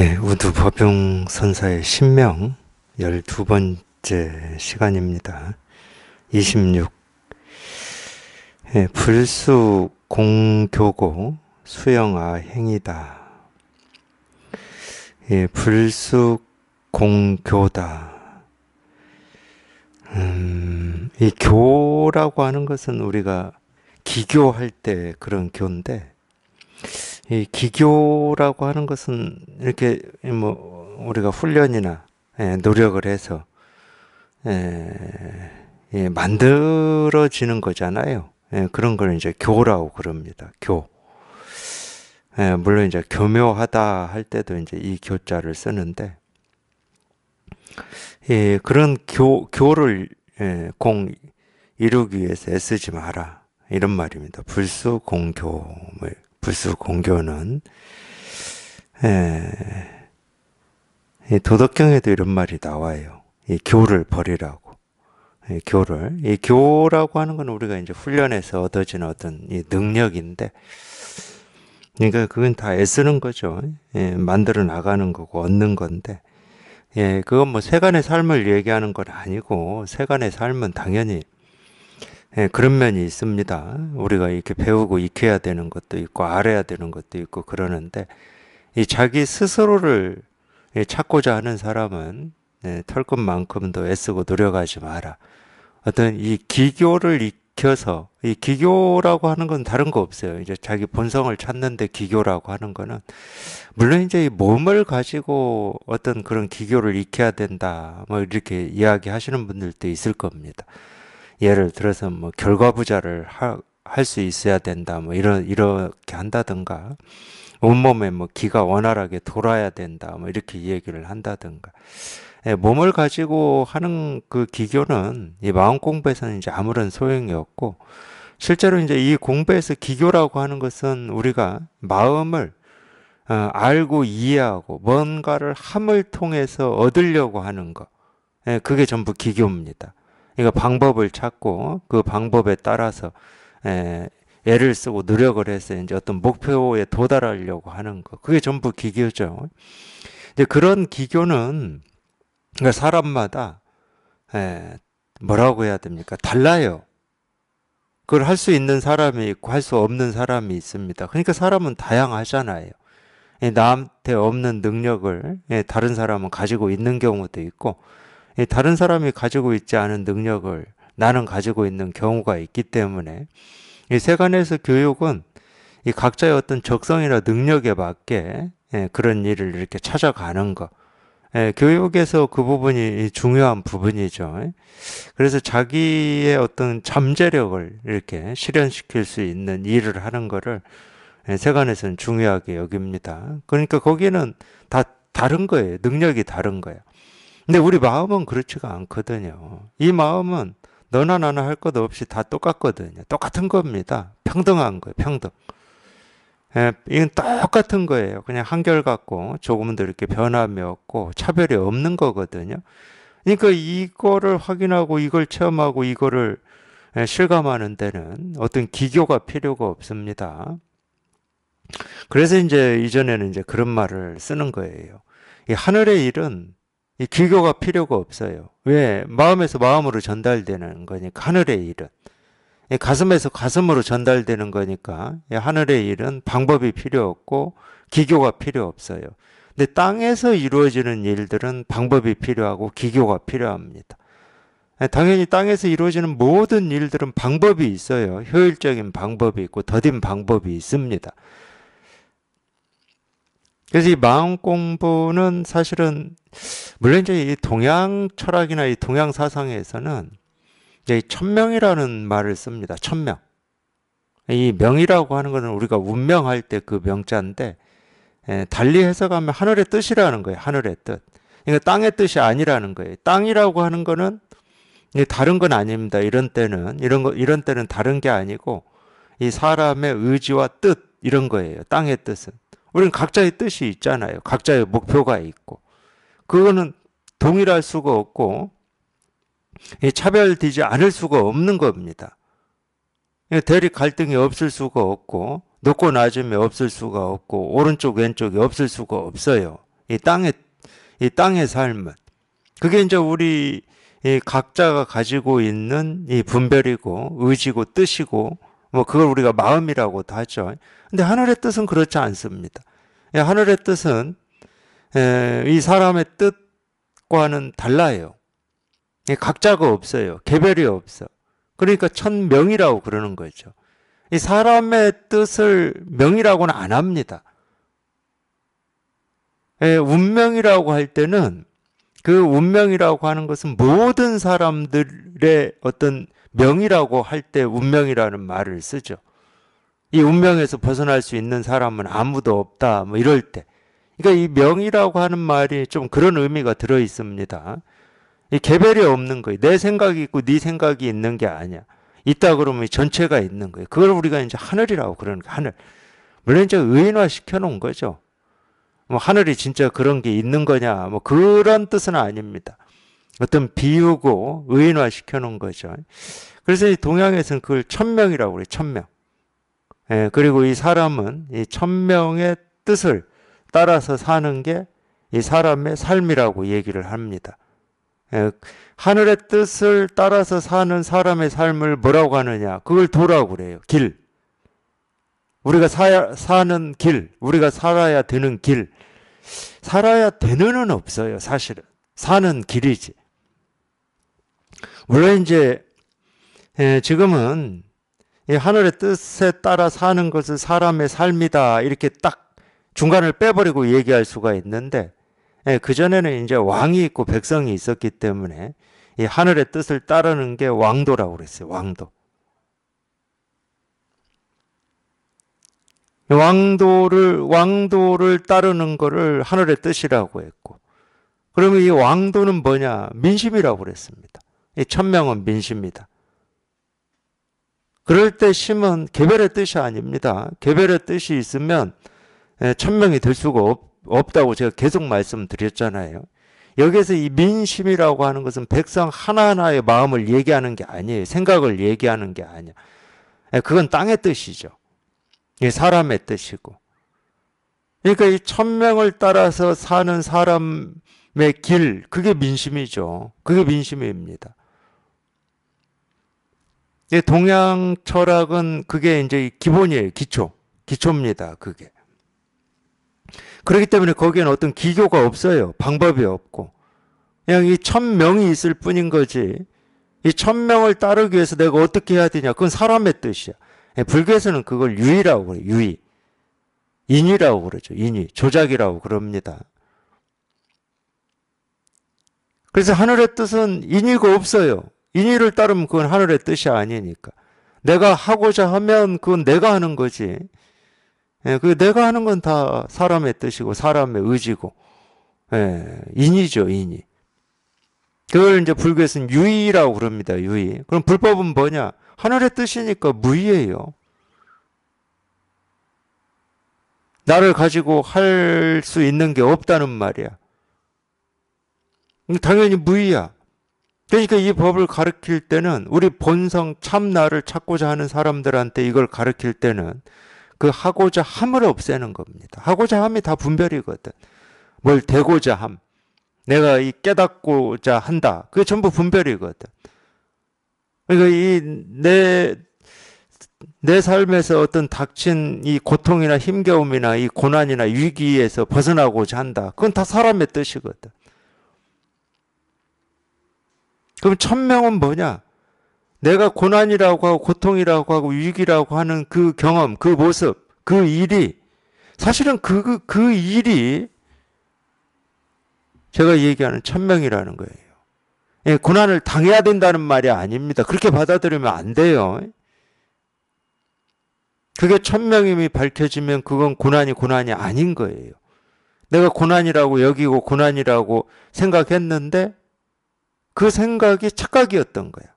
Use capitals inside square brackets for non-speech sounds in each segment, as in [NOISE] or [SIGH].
예, 우두 법용 선사의 신명 12번째 시간입니다. 26. 예, 불수 공교고 수영아 행이다. 예, 불수 공교다. 음, 이 교라고 하는 것은 우리가 기교할 때 그런 교인데, 이 기교라고 하는 것은 이렇게 뭐 우리가 훈련이나 예, 노력을 해서 예, 예 만들어지는 거잖아요. 예, 그런 걸 이제 교라고 그럽니다. 교. 물론 이제 교묘하다 할 때도 이제 이 교자를 쓰는데 그런 교 교를 공 이루기 위해서 애쓰지 마라 이런 말입니다. 불수 공교물. 불수 공교는 예, 도덕경에도 이런 말이 나와요. 이 교를 버리라고. 이 교를. 이 교라고 하는 건 우리가 이제 훈련해서 얻어진 어떤 이 능력인데, 그러니까 그건 다 애쓰는 거죠. 예, 만들어 나가는 거고 얻는 건데, 예, 그건 뭐 세간의 삶을 얘기하는 건 아니고, 세간의 삶은 당연히 예, 그런 면이 있습니다. 우리가 이렇게 배우고 익혀야 되는 것도 있고 알아야 되는 것도 있고 그러는데 이 자기 스스로를 찾고자 하는 사람은 예, 털끝만큼도 애쓰고 노력하지 마라. 어떤 이 기교를 익혀서 이 기교라고 하는 건 다른 거 없어요. 이제 자기 본성을 찾는데 기교라고 하는 거는 물론 이제 이 몸을 가지고 어떤 그런 기교를 익혀야 된다. 뭐 이렇게 이야기하시는 분들도 있을 겁니다. 예를 들어서 뭐 결과 부자를 할 수 있어야 된다 뭐 이런 이렇게 한다든가 온몸에 뭐 기가 원활하게 돌아야 된다 뭐 이렇게 얘기를 한다든가 예, 몸을 가지고 하는 그 기교는 이 마음 공부에서는 이제 아무런 소용이 없고 실제로 이제 이 공부에서 기교라고 하는 것은 우리가 마음을 어, 알고 이해하고 뭔가를 함을 통해서 얻으려고 하는 것 예, 그게 전부 기교입니다. 그러니까 방법을 찾고 어? 그 방법에 따라서 에, 애를 쓰고 노력을 해서 이제 어떤 목표에 도달하려고 하는 거. 그게 전부 기교죠. 이제 그런 기교는 그러니까 사람마다 에, 뭐라고 해야 됩니까? 달라요. 그걸 할 수 있는 사람이 있고 할 수 없는 사람이 있습니다. 그러니까 사람은 다양하잖아요. 나한테 없는 능력을 예, 다른 사람은 가지고 있는 경우도 있고 다른 사람이 가지고 있지 않은 능력을 나는 가지고 있는 경우가 있기 때문에 이 세간에서 교육은 이 각자의 어떤 적성이나 능력에 맞게 예, 그런 일을 이렇게 찾아가는 것. 예, 교육에서 그 부분이 중요한 부분이죠. 그래서 자기의 어떤 잠재력을 이렇게 실현시킬 수 있는 일을 하는 거를 예, 세간에서는 중요하게 여깁니다. 그러니까 거기는 다 다른 거예요. 능력이 다른 거예요. 근데 우리 마음은 그렇지가 않거든요. 이 마음은 너나 나나 할 것 없이 다 똑같거든요. 똑같은 겁니다. 평등한 거예요. 평등. 예, 이건 똑같은 거예요. 그냥 한결같고 조금은 더 이렇게 변함이 없고 차별이 없는 거거든요. 그러니까 이거를 확인하고 이걸 체험하고 이거를 예, 실감하는 데는 어떤 기교가 필요가 없습니다. 그래서 이제 이전에는 이제 그런 말을 쓰는 거예요. 이 하늘의 일은 이 기교가 필요가 없어요. 왜? 마음에서 마음으로 전달되는 거니까 하늘의 일은 가슴에서 가슴으로 전달되는 거니까 하늘의 일은 방법이 필요 없고 기교가 필요 없어요. 근데 땅에서 이루어지는 일들은 방법이 필요하고 기교가 필요합니다. 예, 당연히 땅에서 이루어지는 모든 일들은 방법이 있어요. 효율적인 방법이 있고 더딘 방법이 있습니다. 그래서 이 마음 공부는 사실은 물론 이제 이 동양 철학이나 이 동양 사상에서는 이제 천명이라는 말을 씁니다. 천명. 이 명이라고 하는 것은 우리가 운명할 때 그 명자인데 예, 달리 해석하면 하늘의 뜻이라는 거예요. 하늘의 뜻. 그러니까 땅의 뜻이 아니라는 거예요. 땅이라고 하는 거는 다른 건 아닙니다. 이런 때는 이런 거 이런 때는 다른 게 아니고 이 사람의 의지와 뜻 이런 거예요. 땅의 뜻은. 우리는 각자의 뜻이 있잖아요. 각자의 목표가 있고. 그거는 동일할 수가 없고, 예, 차별되지 않을 수가 없는 겁니다. 예, 대립 갈등이 없을 수가 없고, 높고 낮음이 없을 수가 없고, 오른쪽, 왼쪽이 없을 수가 없어요. 이 땅의, 이 땅의 삶은. 그게 이제 우리 각자가 가지고 있는 이 분별이고, 의지고, 뜻이고, 뭐 그걸 우리가 마음이라고도 하죠. 근데 하늘의 뜻은 그렇지 않습니다. 예, 하늘의 뜻은 예, 이 사람의 뜻과는 달라요. 예, 각자가 없어요. 개별이 없어. 그러니까 천명이라고 그러는 거죠. 이 사람의 뜻을 명이라고는 안 합니다. 운명이라고 할 때는 그 운명이라고 하는 것은 모든 사람들의 어떤 명이라고 할 때 운명이라는 말을 쓰죠. 이 운명에서 벗어날 수 있는 사람은 아무도 없다. 뭐 이럴 때. 그러니까 이 명이라고 하는 말이 좀 그런 의미가 들어 있습니다. 이 개별이 없는 거예요. 내 생각이 있고 네 생각이 있는 게 아니야. 있다 그러면 전체가 있는 거예요. 그걸 우리가 이제 하늘이라고 그러는 거예요. 하늘. 물론 이제 의인화 시켜 놓은 거죠. 뭐 하늘이 진짜 그런 게 있는 거냐? 뭐 그런 뜻은 아닙니다. 어떤 비우고 의인화 시켜놓은 거죠. 그래서 이 동양에서는 그걸 천명이라고 그래요. 천명. 예, 그리고 이 사람은 이 천명의 뜻을 따라서 사는 게 이 사람의 삶이라고 얘기를 합니다. 예, 하늘의 뜻을 따라서 사는 사람의 삶을 뭐라고 하느냐? 그걸 도라고 그래요. 길. 우리가 사야, 사는 길, 우리가 살아야 되는 길. 살아야 되는은 없어요, 사실은. 사는 길이지. 물론 이제 예, 지금은 하늘의 뜻에 따라 사는 것을 사람의 삶이다 이렇게 딱 중간을 빼버리고 얘기할 수가 있는데 예, 그 전에는 이제 왕이 있고 백성이 있었기 때문에 이 하늘의 뜻을 따르는 게 왕도라고 그랬어요. 왕도. 왕도를 왕도를 따르는 것을 하늘의 뜻이라고 했고 그러면 이 왕도는 뭐냐? 민심이라고 그랬습니다. 이 천명은 민심입니다. 그럴 때 심은 개별의 뜻이 아닙니다. 개별의 뜻이 있으면 예, 천명이 될 수가 없, 다고 제가 계속 말씀드렸잖아요. 여기에서 이 민심이라고 하는 것은 백성 하나하나의 마음을 얘기하는 게 아니에요. 생각을 얘기하는 게 아니야. 예, 그건 땅의 뜻이죠. 사람의 뜻이고. 그러니까 이 천명을 따라서 사는 사람의 길, 그게 민심이죠. 그게 민심입니다. 이 동양 철학은 그게 이제 기본이에요. 기초. 기초입니다. 그게. 그렇기 때문에 거기에는 어떤 기교가 없어요. 방법이 없고. 그냥 이 천명이 있을 뿐인 거지. 이 천명을 따르기 위해서 내가 어떻게 해야 되냐. 그건 사람의 뜻이야. 예, 불교에서는 그걸 유의라고 그래요. 유의. 인위라고 그러죠. 인위. 조작이라고 그럽니다. 그래서 하늘의 뜻은 인위가 없어요. 인의를 따르면 그건 하늘의 뜻이 아니니까. 내가 하고자 하면 그건 내가 하는 거지. 예, 그 내가 하는 건 다 사람의 뜻이고 사람의 의지고 예, 인이죠 인이. 그걸 이제 불교에서는 유의라고 그럽니다 유의. 그럼 불법은 뭐냐? 하늘의 뜻이니까 무의예요. 나를 가지고 할 수 있는 게 없다는 말이야. 당연히 무의야. 그러니까 이 법을 가르칠 때는 우리 본성 참나를 찾고자 하는 사람들한테 이걸 가르칠 때는 그 하고자 함을 없애는 겁니다. 하고자 함이 다 분별이거든. 뭘 되고자 함. 내가 이 깨닫고자 한다. 그게 전부 분별이거든. 그러니까 이내내 내 삶에서 어떤 닥친 이 고통이나 힘겨움이나 이 고난이나 위기에서 벗어나고자 한다. 그건 다 사람의 뜻이거든. 그럼 천명은 뭐냐? 내가 고난이라고 하고 고통이라고 하고 위기라고 하는 그 경험, 그 모습, 그 일이 사실은 그, 그, 그 일이 제가 얘기하는 천명이라는 거예요. 예, 고난을 당해야 된다는 말이 아닙니다. 그렇게 받아들이면 안 돼요. 그게 천명임이 밝혀지면 그건 고난이 고난이 아닌 거예요. 내가 고난이라고 여기고 고난이라고 생각했는데 그 생각이 착각이었던 거야.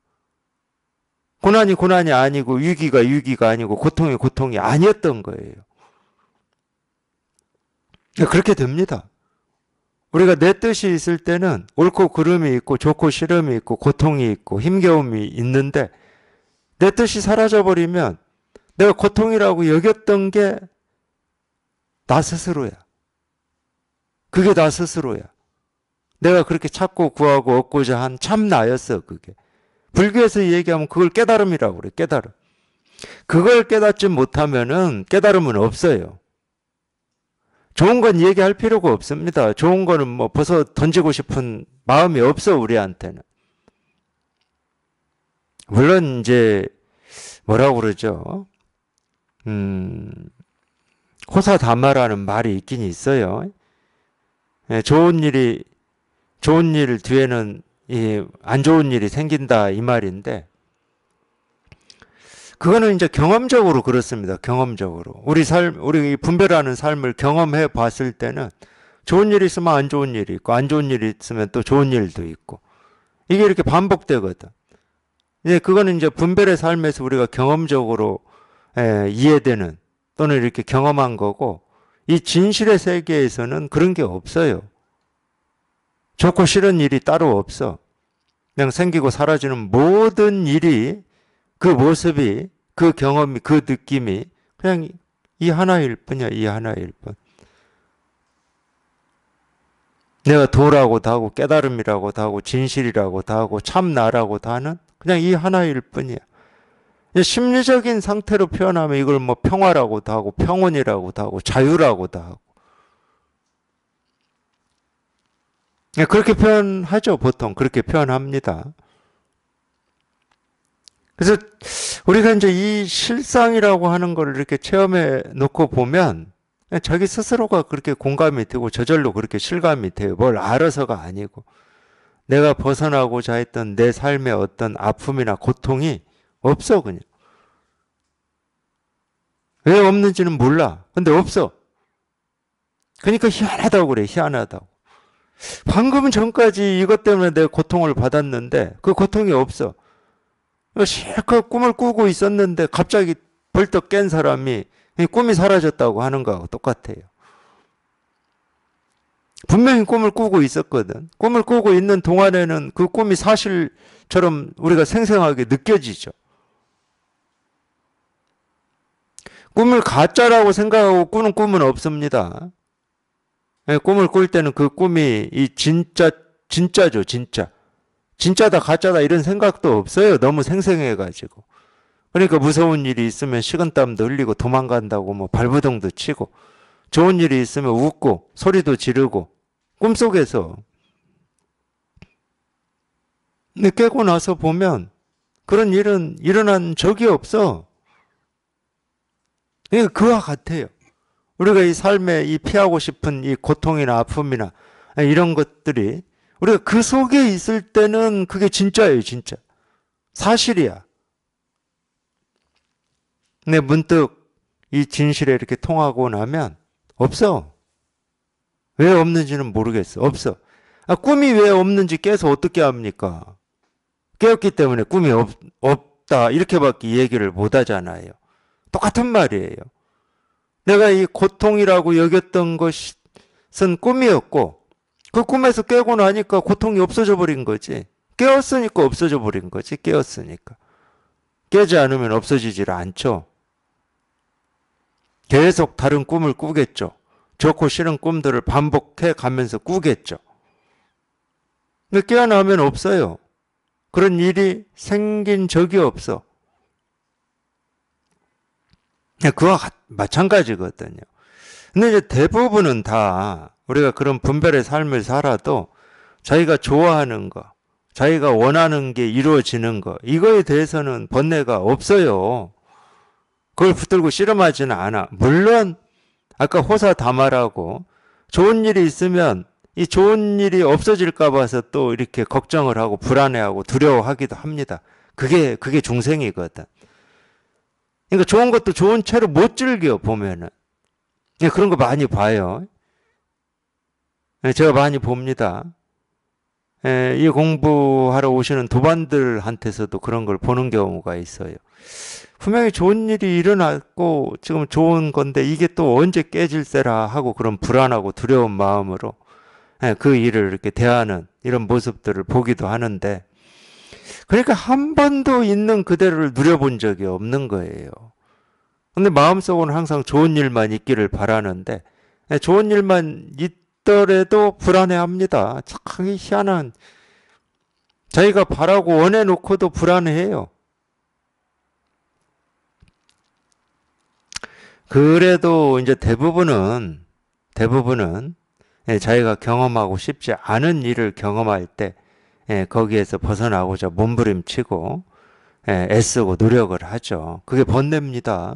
고난이 고난이 아니고 위기가 위기가 아니고 고통이 고통이 아니었던 거예요. 그러니까 그렇게 됩니다. 우리가 내 뜻이 있을 때는 옳고 그름이 있고 좋고 싫음이 있고 고통이 있고 힘겨움이 있는데 내 뜻이 사라져버리면 내가 고통이라고 여겼던 게 나 스스로야. 그게 나 스스로야. 내가 그렇게 찾고 구하고 얻고자 한 참 나였어 그게. 불교에서 얘기하면 그걸 깨달음이라고 그래 깨달음. 그걸 깨닫지 못하면은 깨달음은 없어요. 좋은 건 얘기할 필요가 없습니다. 좋은 거는 뭐 벗어 던지고 싶은 마음이 없어 우리한테는. 물론 이제 뭐라고 그러죠? 음, 호사다마라는 말이 있긴 있어요. 예, 좋은 일이 좋은 일 뒤에는 이 안 좋은 일이 생긴다 이 말인데 그거는 이제 경험적으로 그렇습니다. 경험적으로 우리 삶 우리 분별하는 삶을 경험해 봤을 때는 좋은 일이 있으면 안 좋은 일이 있고 안 좋은 일이 있으면 또 좋은 일도 있고 이게 이렇게 반복되거든. 이제 그거는 이제 분별의 삶에서 우리가 경험적으로 에, 예, 이해되는 또는 이렇게 경험한 거고 이 진실의 세계에서는 그런 게 없어요. 좋고 싫은 일이 따로 없어. 그냥 생기고 사라지는 모든 일이 그 모습이 그 경험이 그 느낌이 그냥 이 하나일 뿐이야 이 하나일 뿐. 내가 도라고도 하고 깨달음이라고도 하고 진실이라고도 하고 참나라고도 하는 그냥 이 하나일 뿐이야. 심리적인 상태로 표현하면 이걸 뭐 평화라고도 하고 평온이라고도 하고 자유라고도 하고 네, 그렇게 표현하죠, 보통. 그렇게 표현합니다. 그래서 우리가 이제 이 실상이라고 하는 걸 이렇게 체험해 놓고 보면 자기 스스로가 그렇게 공감이 되고 저절로 그렇게 실감이 돼요. 뭘 알아서가 아니고 내가 벗어나고자 했던 내 삶의 어떤 아픔이나 고통이 없어 그냥. 왜 없는지는 몰라. 근데 없어. 그러니까 희한하다고 그래. 희한하다고. 방금 전까지 이것 때문에 내 고통을 받았는데 그 고통이 없어. 실컷 꿈을 꾸고 있었는데 갑자기 벌떡 깬 사람이 꿈이 사라졌다고 하는 거하고 똑같아요. 분명히 꿈을 꾸고 있었거든. 꿈을 꾸고 있는 동안에는 그 꿈이 사실처럼 우리가 생생하게 느껴지죠. 꿈을 가짜라고 생각하고 꾸는 꿈은 없습니다. 예, 꿈을 꿀 때는 그 꿈이 이 진짜 진짜죠, 진짜. 진짜다 가짜다 이런 생각도 없어요. 너무 생생해 가지고. 그러니까 무서운 일이 있으면 식은땀도 흘리고 도망간다고 뭐발부둥도 치고 좋은 일이 있으면 웃고 소리도 지르고 꿈속에서 근데 깨고 나서 보면 그런 일은 일어난 적이 없어. 그러니까 그와 같아요. 우리가 이 삶에 이 피하고 싶은 이 고통이나 아픔이나 이런 것들이 우리가 그 속에 있을 때는 그게 진짜예요, 진짜. 사실이야. 근데 문득 이 진실에 이렇게 통하고 나면 없어. 왜 없는지는 모르겠어. 없어. 아, 꿈이 왜 없는지 깨서 어떻게 합니까? 깨었기 때문에 꿈이 없, 없다. 이렇게밖에 얘기를 못 하잖아요. 똑같은 말이에요. 내가 이 고통이라고 여겼던 것은 꿈이었고 그 꿈에서 깨고 나니까 고통이 없어져 버린 거지. 깨었으니까 없어져 버린 거지. 깨었으니까. 깨지 않으면 없어지질 않죠. 계속 다른 꿈을 꾸겠죠. 좋고 싫은 꿈들을 반복해 가면서 꾸겠죠. 근데 깨어나면 없어요. 그런 일이 생긴 적이 없어. 네, 그와 마찬가지거든요. 근데 이제 대부분은 다 우리가 그런 분별의 삶을 살아도 자기가 좋아하는 거, 자기가 원하는 게 이루어지는 거, 이거에 대해서는 번뇌가 없어요. 그걸 붙들고 씨름하지는 않아. 물론, 아까 호사 다말하고 좋은 일이 있으면 이 좋은 일이 없어질까 봐서 또 이렇게 걱정을 하고 불안해하고 두려워하기도 합니다. 그게, 그게 중생이거든. 그러니까 좋은 것도 좋은 채로 못 즐겨 보면은 예, 그런 거 많이 봐요. 예, 제가 많이 봅니다. 예, 이 공부하러 오시는 도반들한테서도 그런 걸 보는 경우가 있어요. 분명히 좋은 일이 일어났고 지금 좋은 건데 이게 또 언제 깨질때라 하고 그런 불안하고 두려운 마음으로 그 일을 이렇게 대하는 이런 모습들을 보기도 하는데 그러니까 한 번도 있는 그대로를 누려본 적이 없는 거예요. 근데 마음속은 항상 좋은 일만 있기를 바라는데 예, 좋은 일만 있더라도 불안해합니다. 참 희한한 자기가 바라고 원해놓고도 불안해해요. 그래도 이제 대부분은 대부분은 예, 자기가 경험하고 싶지 않은 일을 경험할 때 예, 거기에서 벗어나고자 몸부림치고 예, 애쓰고 노력을 하죠. 그게 번뇌입니다.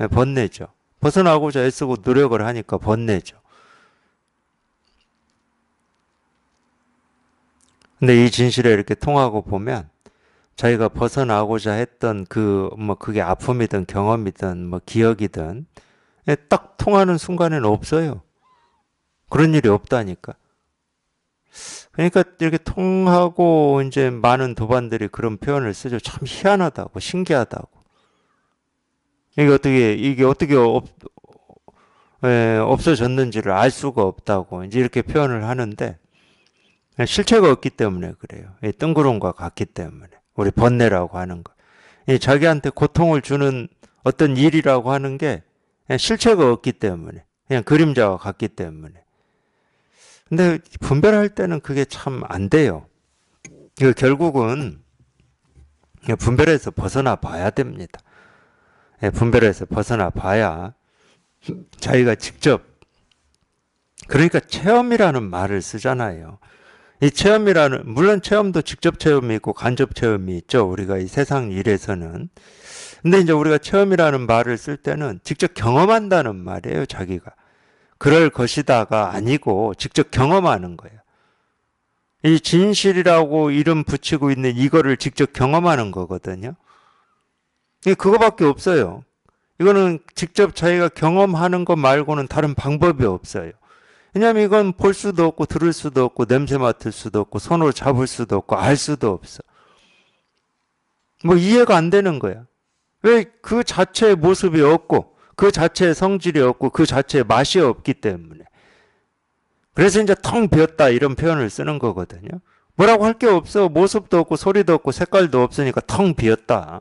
예, 번뇌죠. 벗어나고자 애쓰고 노력을 하니까 번뇌죠. 근데 이 진실에 이렇게 통하고 보면 자기가 벗어나고자 했던 그 뭐 그게 아픔이든 경험이든 뭐 기억이든 예, 딱 통하는 순간에는 없어요. 그런 일이 없다니까. 그러니까 이렇게 통하고 이제 많은 도반들이 그런 표현을 쓰죠. 참 희한하다고, 신기하다고. 이게 어떻게, 이게 어떻게 없, 예, 없어졌는지를 알 수가 없다고 이제 이렇게 표현을 하는데 실체가 없기 때문에 그래요. 예, 뜬구름과 같기 때문에 우리 번뇌라고 하는 거. 예, 자기한테 고통을 주는 어떤 일이라고 하는 게 실체가 없기 때문에 그냥 그림자와 같기 때문에 근데 분별할 때는 그게 참 안 돼요. 그 결국은 분별에서 벗어나 봐야 됩니다. 예, 분별에서 벗어나 봐야 자기가 직접 그러니까 체험이라는 말을 쓰잖아요. 이 체험이라는 물론 체험도 직접 체험이 있고 간접 체험이 있죠. 우리가 이 세상 일에서는 근데 이제 우리가 체험이라는 말을 쓸 때는 직접 경험한다는 말이에요, 자기가. 그럴 것이다가 아니고 직접 경험하는 거예요. 이 진실이라고 이름 붙이고 있는 이거를 직접 경험하는 거거든요. 그거밖에 없어요. 이거는 직접 자기가 경험하는 것 말고는 다른 방법이 없어요. 왜냐하면 이건 볼 수도 없고 들을 수도 없고 냄새 맡을 수도 없고 손으로 잡을 수도 없고 알 수도 없어. 뭐 이해가 안 되는 거야. 왜 그 자체의 모습이 없고 그 자체의 성질이 없고 그 자체의 맛이 없기 때문에. 그래서 이제 텅 비었다 이런 표현을 쓰는 거거든요. 뭐라고 할 게 없어. 모습도 없고 소리도 없고 색깔도 없으니까 텅 비었다.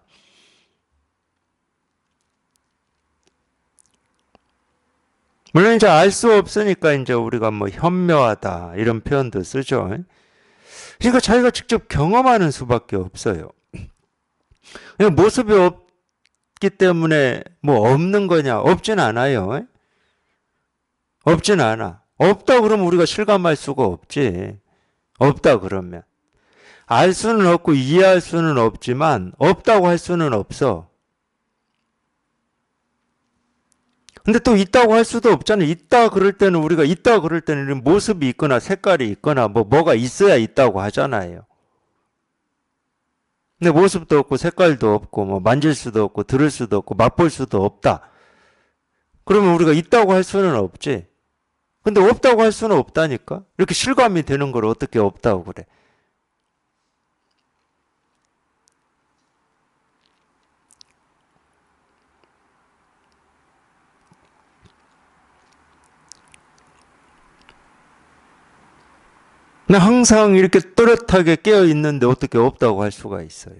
물론 이제 알 수 없으니까 이제 우리가 뭐 현묘하다 이런 표현도 쓰죠. 그러니까 자기가 직접 경험하는 수밖에 없어요. 모습이 없, 없기 때문에 뭐 없는 거냐? 없진 않아요. 없진 않아. 없다 그러면 우리가 실감할 수가 없지. 없다 그러면. 알 수는 없고 이해할 수는 없지만 없다고 할 수는 없어. 근데 또 있다고 할 수도 없잖아. 있다 그럴 때는 우리가 있다 그럴 때는 모습이 있거나 색깔이 있거나 뭐 뭐가 있어야 있다고 하잖아요. 근데 모습도 없고 색깔도 없고 뭐 만질 수도 없고 들을 수도 없고 맛볼 수도 없다. 그러면 우리가 있다고 할 수는 없지. 근데 없다고 할 수는 없다니까. 이렇게 실감이 되는 걸 어떻게 없다고 그래? 근데 항상 이렇게 또렷하게 깨어 있는데 어떻게 없다고 할 수가 있어요.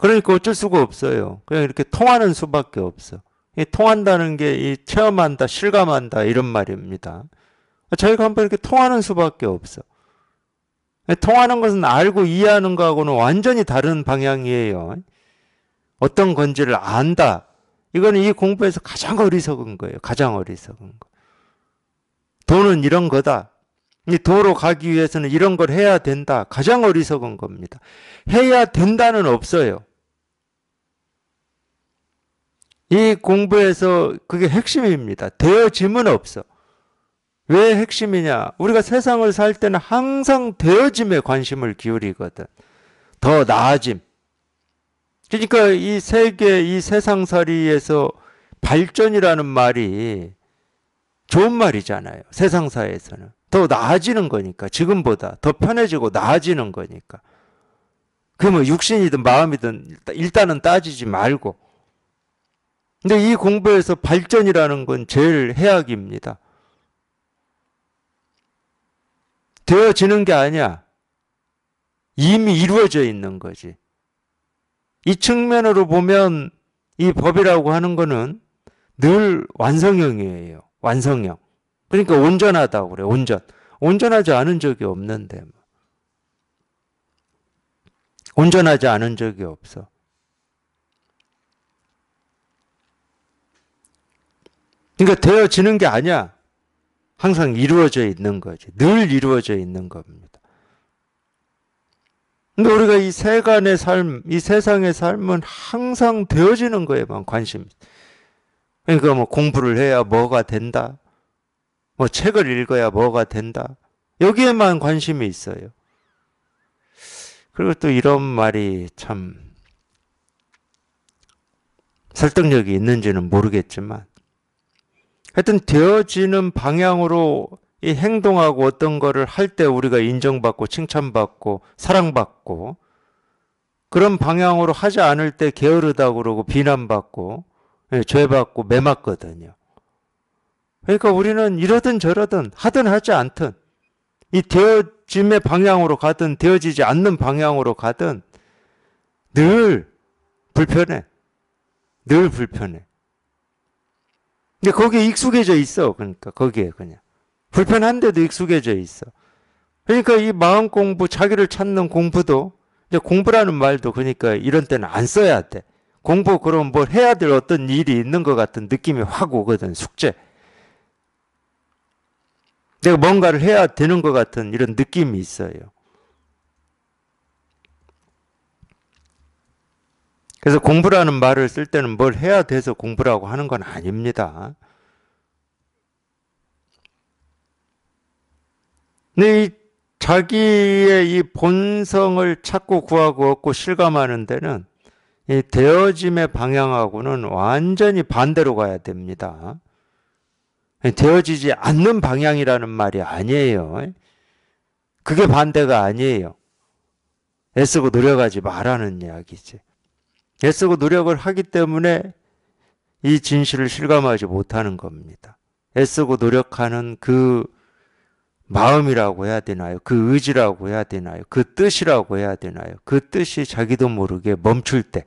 그러니까 어쩔 수가 없어요. 그냥 이렇게 통하는 수밖에 없어. 이 통한다는 게 이 체험한다, 실감한다 이런 말입니다. 저희가 한번 이렇게 통하는 수밖에 없어. 통하는 것은 알고 이해하는 거하고는 완전히 다른 방향이에요. 어떤 건지를 안다. 이거는 이 공부에서 가장 어리석은 거예요. 가장 어리석은 거. 돈은 이런 거다. 이 도로 가기 위해서는 이런 걸 해야 된다. 가장 어리석은 겁니다. 해야 된다는 없어요. 이 공부에서 그게 핵심입니다. 되어짐은 없어. 왜 핵심이냐? 우리가 세상을 살 때는 항상 되어짐에 관심을 기울이거든. 더 나아짐. 그러니까 이 세계, 이 세상살이에서 발전이라는 말이 좋은 말이잖아요. 세상사에서는. 더 나아지는 거니까. 지금보다 더 편해지고 나아지는 거니까. 그러면 뭐 육신이든 마음이든 일단은 따지지 말고. 근데 이 공부에서 발전이라는 건 제일 해악입니다. 되어지는 게 아니야. 이미 이루어져 있는 거지. 이 측면으로 보면 이 법이라고 하는 거는 늘 완성형이에요. 완성형. 그러니까 온전하다고 그래. 온전. 온전하지 않은 적이 없는데. 뭐. 온전하지 않은 적이 없어. 그러니까 되어지는 게 아니야. 항상 이루어져 있는 거지. 늘 이루어져 있는 겁니다. 근데 우리가 이 세간의 삶, 이 세상의 삶은 항상 되어지는 거에만 관심. 그러니까 뭐 공부를 해야 뭐가 된다. 뭐 책을 읽어야 뭐가 된다. 여기에만 관심이 있어요. 그리고 또 이런 말이 참 설득력이 있는지는 모르겠지만 하여튼 되어지는 방향으로 이 행동하고 어떤 거를 할 때 우리가 인정받고 칭찬받고 사랑받고 그런 방향으로 하지 않을 때 게으르다고 그러고 비난받고 예, 죄받고 매맞거든요. 그러니까 우리는 이러든 저러든 하든 하지 않든 이 되어짐의 방향으로 가든 되어지지 않는 방향으로 가든 늘 불편해. 늘 불편해. 근데 거기에 익숙해져 있어. 그러니까 거기에 그냥. 불편한데도 익숙해져 있어. 그러니까 이 마음 공부, 자기를 찾는 공부도 이제 공부라는 말도 그러니까 이런 때는 안 써야 돼. 공부 그럼 뭘 해야 될 어떤 일이 있는 것 같은 느낌이 확 오거든. 숙제. 내가 뭔가를 해야 되는 것 같은 이런 느낌이 있어요. 그래서 공부라는 말을 쓸 때는 뭘 해야 돼서 공부라고 하는 건 아닙니다. 근데 이 자기의 이 본성을 찾고 구하고 얻고 실감하는 데는 이 되어짐의 방향하고는 완전히 반대로 가야 됩니다. 되어지지 않는 방향이라는 말이 아니에요. 그게 반대가 아니에요. 애쓰고 노력하지 말라는 이야기지. 애쓰고 노력을 하기 때문에 이 진실을 실감하지 못하는 겁니다. 애쓰고 노력하는 그 마음이라고 해야 되나요? 그 의지라고 해야 되나요? 그 뜻이라고 해야 되나요? 그 뜻이 자기도 모르게 멈출 때,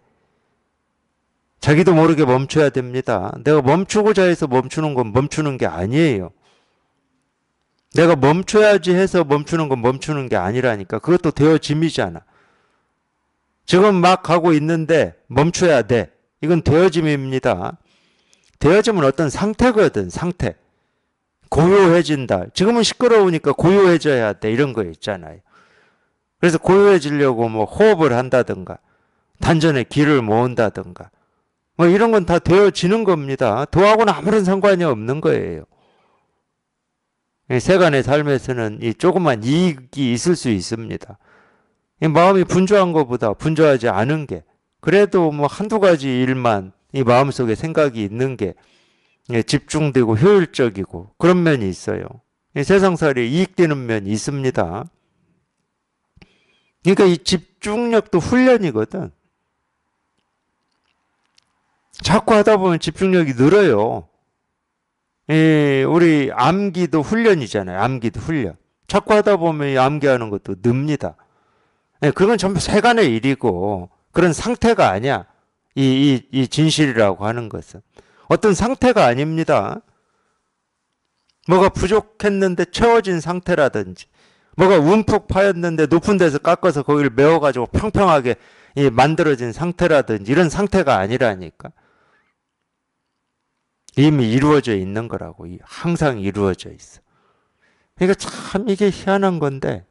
자기도 모르게 멈춰야 됩니다. 내가 멈추고자 해서 멈추는 건 멈추는 게 아니에요. 내가 멈춰야지 해서 멈추는 건 멈추는 게 아니라니까. 그것도 되어짐이잖아. 지금 막 가고 있는데 멈춰야 돼. 이건 되어짐입니다. 되어짐은 어떤 상태거든, 상태. 고요해진다. 지금은 시끄러우니까 고요해져야 돼. 이런 거 있잖아요. 그래서 고요해지려고 뭐 호흡을 한다든가, 단전에 기를 모은다든가, 뭐 이런 건 다 되어지는 겁니다. 도하고는 아무런 상관이 없는 거예요. 예, 세간의 삶에서는 이 조그만 이익이 있을 수 있습니다. 마음이 분주한 것보다 분주하지 않은 게 그래도 뭐 한두 가지 일만 이 마음속에 생각이 있는 게 예, 집중되고 효율적이고 그런 면이 있어요. 세상살이 이익되는 면이 있습니다. 그러니까 이 집중력도 훈련이거든. 자꾸 하다 보면 집중력이 늘어요. 예, 우리 암기도 훈련이잖아요. 암기도 훈련. 자꾸 하다 보면 암기하는 것도 늡니다. 예, 그건 전부 세간의 일이고 그런 상태가 아니야. 이, 이, 이 진실이라고 하는 것은 어떤 상태가 아닙니다. 뭐가 부족했는데 채워진 상태라든지 뭐가 움푹 파였는데 높은 데서 깎아서 거기를 메워가지고 평평하게 만들어진 상태라든지 이런 상태가 아니라니까. 이미 이루어져 있는 거라고 항상 이루어져 있어. 그러니까 참 이게 희한한 건데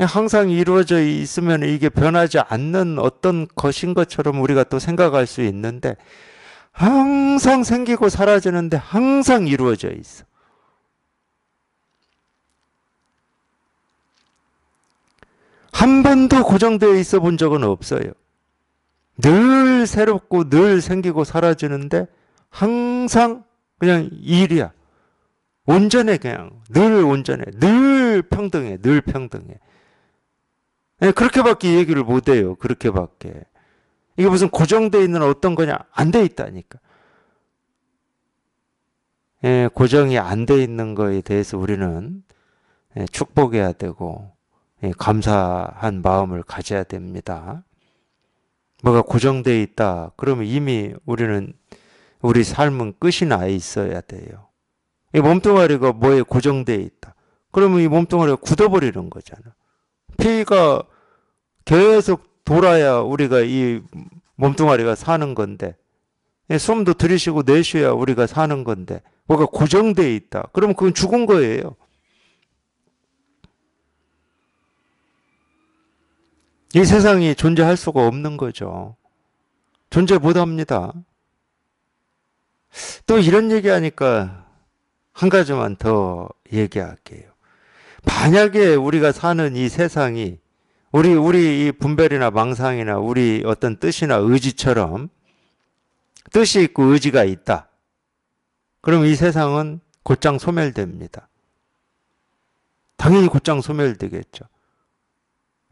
항상 이루어져 있으면 이게 변하지 않는 어떤 것인 것처럼 우리가 또 생각할 수 있는데 항상 생기고 사라지는데 항상 이루어져 있어. 한 번도 고정되어 있어 본 적은 없어요. 늘 새롭고 늘 생기고 사라지는데 항상 항상 그냥 일이야. 온전해 그냥 늘 온전해 늘 평등해 늘 평등해 예, 그렇게밖에 얘기를 못해요 그렇게밖에 이게 무슨 고정되어 있는 어떤 거냐 안 돼 있다니까 예, 고정이 안 돼 있는 거에 대해서 우리는 예, 축복해야 되고 예, 감사한 마음을 가져야 됩니다 뭐가 고정되어 있다 그러면 이미 우리는 우리 삶은 끝이 나 있어야 돼요. 이 몸뚱아리가 뭐에 고정돼 있다. 그러면 이 몸뚱아리가 굳어버리는 거잖아. 피가 계속 돌아야 우리가 이 몸뚱아리가 사는 건데 숨도 들이쉬고 내쉬어야 우리가 사는 건데 뭐가 고정돼 있다. 그러면 그건 죽은 거예요. 이 세상이 존재할 수가 없는 거죠. 존재 못 합니다. 또 이런 얘기하니까 한 가지만 더 얘기할게요. 만약에 우리가 사는 이 세상이 우리 우리 이 분별이나 망상이나 우리 어떤 뜻이나 의지처럼 뜻이 있고 의지가 있다. 그럼 이 세상은 곧장 소멸됩니다. 당연히 곧장 소멸되겠죠.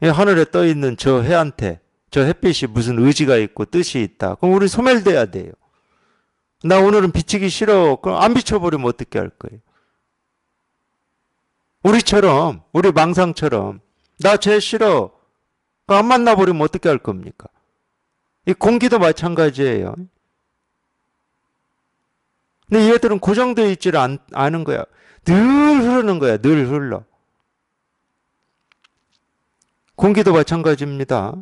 예, 하늘에 떠 있는 저 해한테 저 햇빛이 무슨 의지가 있고 뜻이 있다. 그럼 우리 소멸돼야 돼요. 나 오늘은 비치기 싫어. 그럼 안 비춰버리면 어떻게 할 거예요? 우리처럼, 우리 망상처럼, 나쟤 싫어. 안 만나버리면 어떻게 할 겁니까? 이 공기도 마찬가지예요. 근데 얘들은 고정되어 있지를 않은 거야. 늘 흐르는 거야. 늘 흘러. 공기도 마찬가지입니다.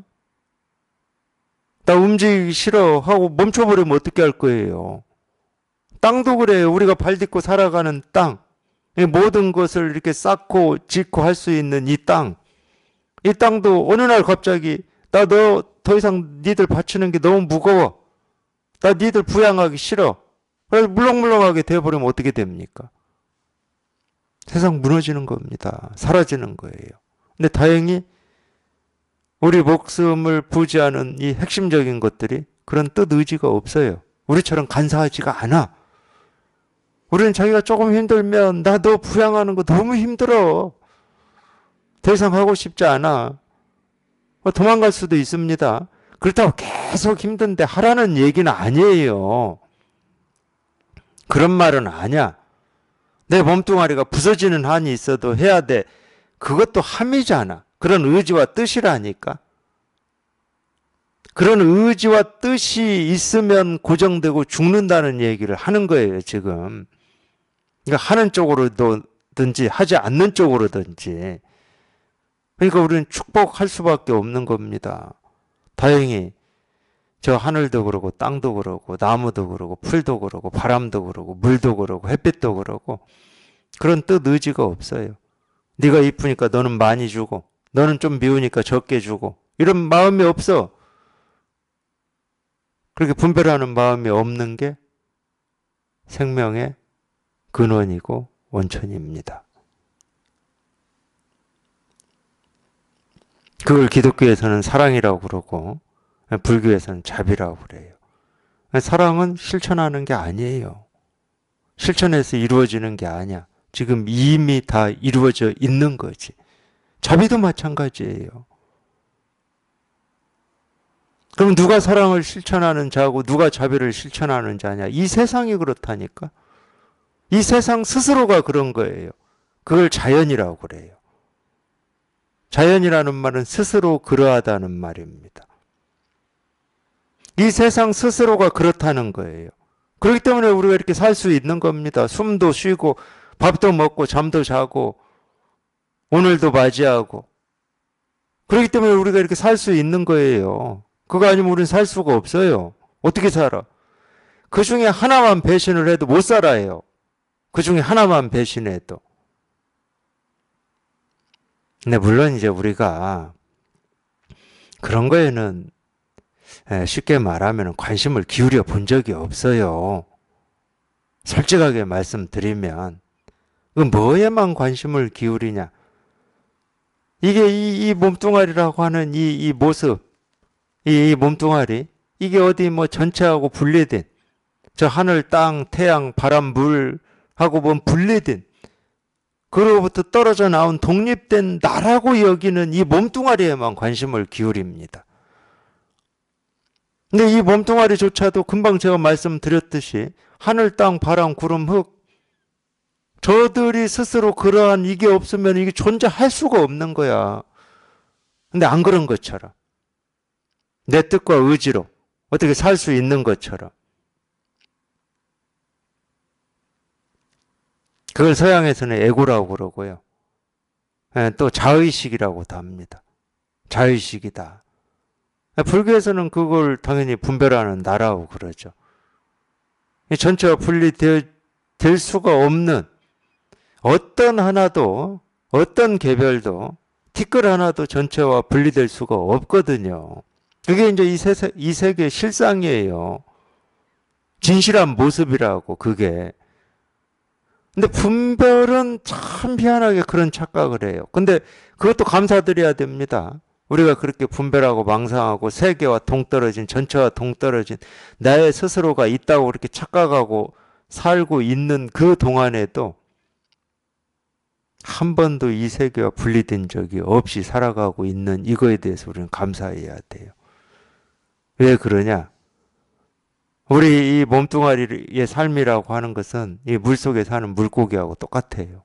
나 움직이기 싫어 하고 멈춰버리면 어떻게 할 거예요? 땅도 그래요. 우리가 발 딛고 살아가는 땅. 모든 것을 이렇게 쌓고 짓고 할 수 있는 이 땅. 이 땅도 어느 날 갑자기 나 너 더 이상 니들 바치는 게 너무 무거워. 나 니들 부양하기 싫어. 그래서 물렁물렁하게 돼버리면 어떻게 됩니까? 세상 무너지는 겁니다. 사라지는 거예요. 근데 다행히 우리 목숨을 부지하는 이 핵심적인 것들이 그런 뜻 의지가 없어요. 우리처럼 간사하지가 않아. 우리는 자기가 조금 힘들면 나도 부양하는 거 너무 힘들어. 대상하고 싶지 않아. 뭐 도망갈 수도 있습니다. 그렇다고 계속 힘든데 하라는 얘기는 아니에요. 그런 말은 아니야. 내 몸뚱아리가 부서지는 한이 있어도 해야 돼. 그것도 함이잖아. 그런 의지와 뜻이라니까. 그런 의지와 뜻이 있으면 고정되고 죽는다는 얘기를 하는 거예요, 지금. 그러니까 하는 쪽으로든지 하지 않는 쪽으로든지. 그러니까 우리는 축복할 수밖에 없는 겁니다. 다행히 저 하늘도 그러고 땅도 그러고 나무도 그러고 풀도 그러고 바람도 그러고 물도 그러고 햇빛도 그러고 그런 뜻 의지가 없어요. 네가 이쁘니까 너는 많이 주고 너는 좀 미우니까 적게 주고 이런 마음이 없어. 그렇게 분별하는 마음이 없는 게 생명의 근원이고 원천입니다. 그걸 기독교에서는 사랑이라고 그러고 불교에서는 자비라고 그래요. 사랑은 실천하는 게 아니에요. 실천해서 이루어지는 게 아니야. 지금 이미 다 이루어져 있는 거지. 자비도 마찬가지예요. 그럼 누가 사랑을 실천하는 자고 누가 자비를 실천하는 자냐? 이 세상이 그렇다니까. 이 세상 스스로가 그런 거예요. 그걸 자연이라고 그래요. 자연이라는 말은 스스로 그러하다는 말입니다. 이 세상 스스로가 그렇다는 거예요. 그렇기 때문에 우리가 이렇게 살 수 있는 겁니다. 숨도 쉬고 밥도 먹고 잠도 자고 오늘도 맞이하고 그렇기 때문에 우리가 이렇게 살 수 있는 거예요. 그거 아니면 우리는 살 수가 없어요. 어떻게 살아? 그 중에 하나만 배신을 해도 못 살아요. 그 중에 하나만 배신해도. 근데 물론 이제 우리가 그런 거에는 예, 쉽게 말하면 관심을 기울여 본 적이 없어요. 솔직하게 말씀드리면 그 뭐에만 관심을 기울이냐? 이게 이, 이 몸뚱아리라고 하는 이, 이 모습, 이, 이 몸뚱아리, 이게 어디 뭐 전체하고 분리된, 저 하늘, 땅, 태양, 바람, 물하고 보면 분리된, 그로부터 떨어져 나온 독립된 나라고 여기는 이 몸뚱아리에만 관심을 기울입니다. 근데 이 몸뚱아리조차도 금방 제가 말씀드렸듯이 하늘, 땅, 바람, 구름, 흙 저들이 스스로 그러한 이게 없으면 이게 존재할 수가 없는 거야. 근데 안 그런 것처럼. 내 뜻과 의지로 어떻게 살 수 있는 것처럼. 그걸 서양에서는 에고라고 그러고요. 예, 또 자의식이라고도 합니다. 자의식이다. 예, 불교에서는 그걸 당연히 분별하는 나라고 그러죠. 전체와 분리될 수가 없는 어떤 하나도 어떤 개별도 티끌 하나도 전체와 분리될 수가 없거든요. 그게 이제 이, 세세, 이 세계의 실상이에요. 진실한 모습이라고 그게. 근데 분별은 참 희한하게 그런 착각을 해요. 근데 그것도 감사드려야 됩니다. 우리가 그렇게 분별하고 망상하고 세계와 동떨어진 전체와 동떨어진 나의 스스로가 있다고 그렇게 착각하고 살고 있는 그 동안에도 한 번도 이 세계와 분리된 적이 없이 살아가고 있는 이거에 대해서 우리는 감사해야 돼요. 왜 그러냐? 우리 이 몸뚱아리의 삶이라고 하는 것은 이 물속에 사는 물고기하고 똑같아요.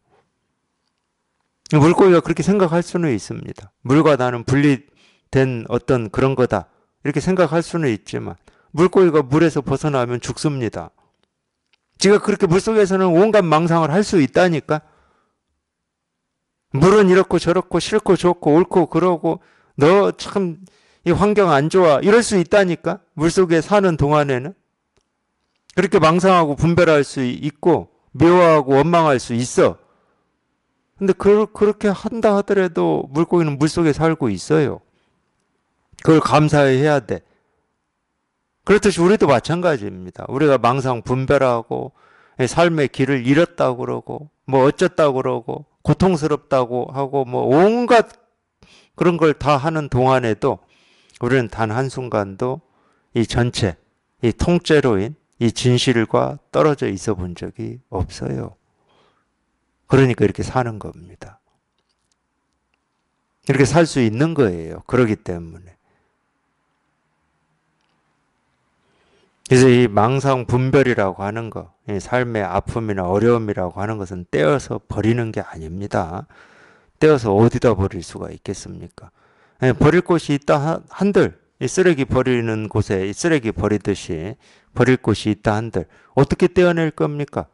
물고기가 그렇게 생각할 수는 있습니다. 물과 나는 분리된 어떤 그런 거다. 이렇게 생각할 수는 있지만 물고기가 물에서 벗어나면 죽습니다. 지가 그렇게 물속에서는 온갖 망상을 할 수 있다니까. 물은 이렇고 저렇고 싫고 좋고 옳고 그러고 너 참 이 환경 안 좋아 이럴 수 있다니까 물속에 사는 동안에는 그렇게 망상하고 분별할 수 있고 미워하고 원망할 수 있어 근데 그, 그렇게 한다 하더라도 물고기는 물속에 살고 있어요 그걸 감사해야 돼 그렇듯이 우리도 마찬가지입니다 우리가 망상 분별하고 삶의 길을 잃었다 그러고 뭐 어쨌다 그러고 고통스럽다고 하고 뭐 온갖 그런 걸 다 하는 동안에도 우리는 단 한순간도 이 전체, 이 통째로인 이 진실과 떨어져 있어 본 적이 없어요. 그러니까 이렇게 사는 겁니다. 이렇게 살 수 있는 거예요. 그러기 때문에. 그래서 이 망상 분별이라고 하는 것, 삶의 아픔이나 어려움이라고 하는 것은 떼어서 버리는 게 아닙니다. 떼어서 어디다 버릴 수가 있겠습니까? 예, 버릴 곳이 있다 한들, 쓰레기 버리는 곳에 쓰레기 버리듯이 버릴 곳이 있다 한들, 어떻게 떼어낼 겁니까?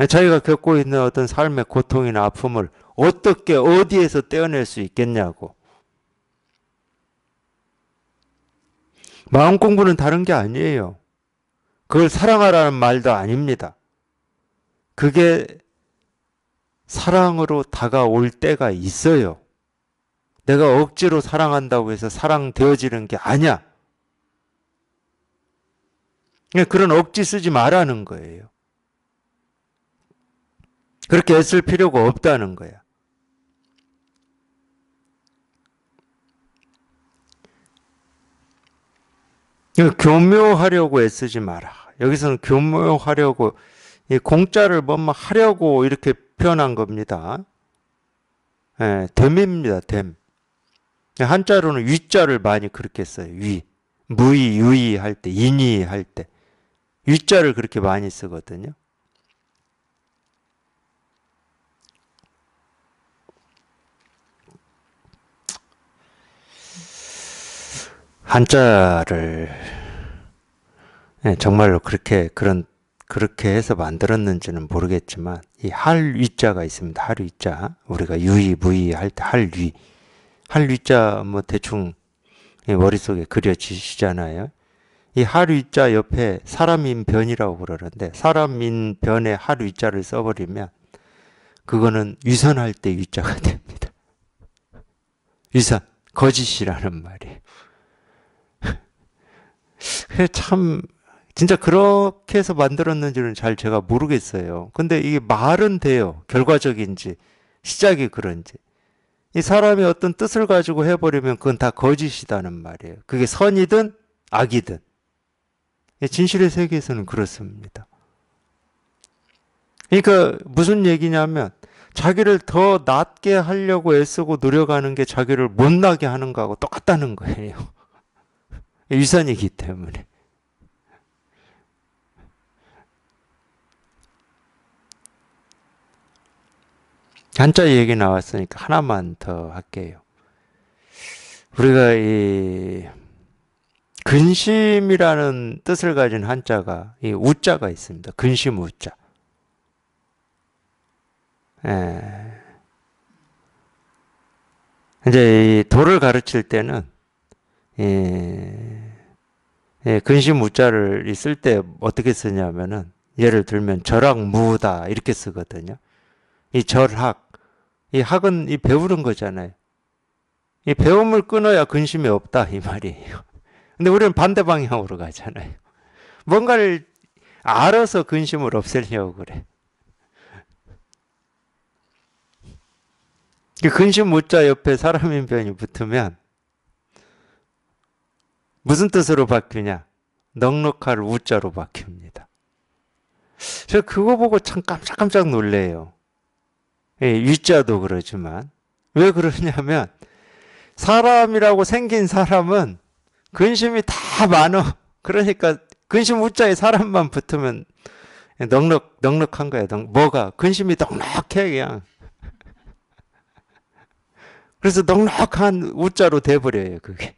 예, 자기가 겪고 있는 어떤 삶의 고통이나 아픔을 어떻게, 어디에서 떼어낼 수 있겠냐고. 마음 공부는 다른 게 아니에요. 그걸 사랑하라는 말도 아닙니다. 그게 사랑으로 다가올 때가 있어요. 내가 억지로 사랑한다고 해서 사랑되어지는 게 아니야. 그러니까 그런 억지 쓰지 말라는 거예요. 그렇게 애쓸 필요가 없다는 거야. 교묘하려고 애쓰지 마라. 여기서는 교묘하려고 이 공짜를 뭐뭐 하려고 이렇게 표현한 겁니다. 예, 됨입니다. 됨. 한자로는 위자를 많이 그렇게 써요. 위. 무의, 유의 할 때, 인의 할 때. 위자를 그렇게 많이 쓰거든요. 한자를 예, 정말로 그렇게 그런 그렇게 해서 만들었는지는 모르겠지만 이 할 위자가 있습니다. 할 위자 우리가 유의무의 할 때 할위 할위 자 뭐 대충 머릿속에 그려지시잖아요. 이 할 위자 옆에 사람인 변이라고 그러는데 사람인 변에 할위자를 써버리면 그거는 위선할 때 위자가 [LAUGHS] 됩니다. 위선 거짓이라는 말이에요. 참 진짜 그렇게 해서 만들었는지는 잘 제가 모르겠어요. 근데 이게 말은 돼요. 결과적인지 시작이 그런지. 이 사람이 어떤 뜻을 가지고 해버리면 그건 다 거짓이다는 말이에요. 그게 선이든 악이든. 예, 진실의 세계에서는 그렇습니다. 그러니까 무슨 얘기냐면 자기를 더 낫게 하려고 애쓰고 노력하는 게 자기를 못나게 하는 거하고 똑같다는 거예요. 일선이기 때문에. 한자 얘기 나왔으니까 하나만 더 할게요. 우리가 이 근심이라는 뜻을 가진 한자가 이 우자가 있습니다. 근심 우자. 예. 이제 이 도를 가르칠 때는 예, 예, 근심 무자를 있을 때 어떻게 쓰냐면은 예를 들면 절학 무다 이렇게 쓰거든요. 이 절학 이 학은 이 배우는 거잖아요. 이 배움을 끊어야 근심이 없다 이 말이에요. [LAUGHS] 근데 우리는 반대 방향으로 가잖아요. 뭔가를 알아서 근심을 없애려고 그래. 그 근심 못자 옆에 사람인 변이 붙으면 무슨 뜻으로 바뀌냐? 넉넉할 우자로 바뀝니다. 제 그거 보고 참 깜짝깜짝 놀래요. 예, 위자도 그러지만 왜 그러냐면 사람이라고 생긴 사람은 근심이 다 많어. 그러니까 근심 우자에 사람만 붙으면 넉넉 넉넉한 거야. 뭐가 근심이 넉넉해 그냥. 그래서 넉넉한 우자로 돼버려요 그게.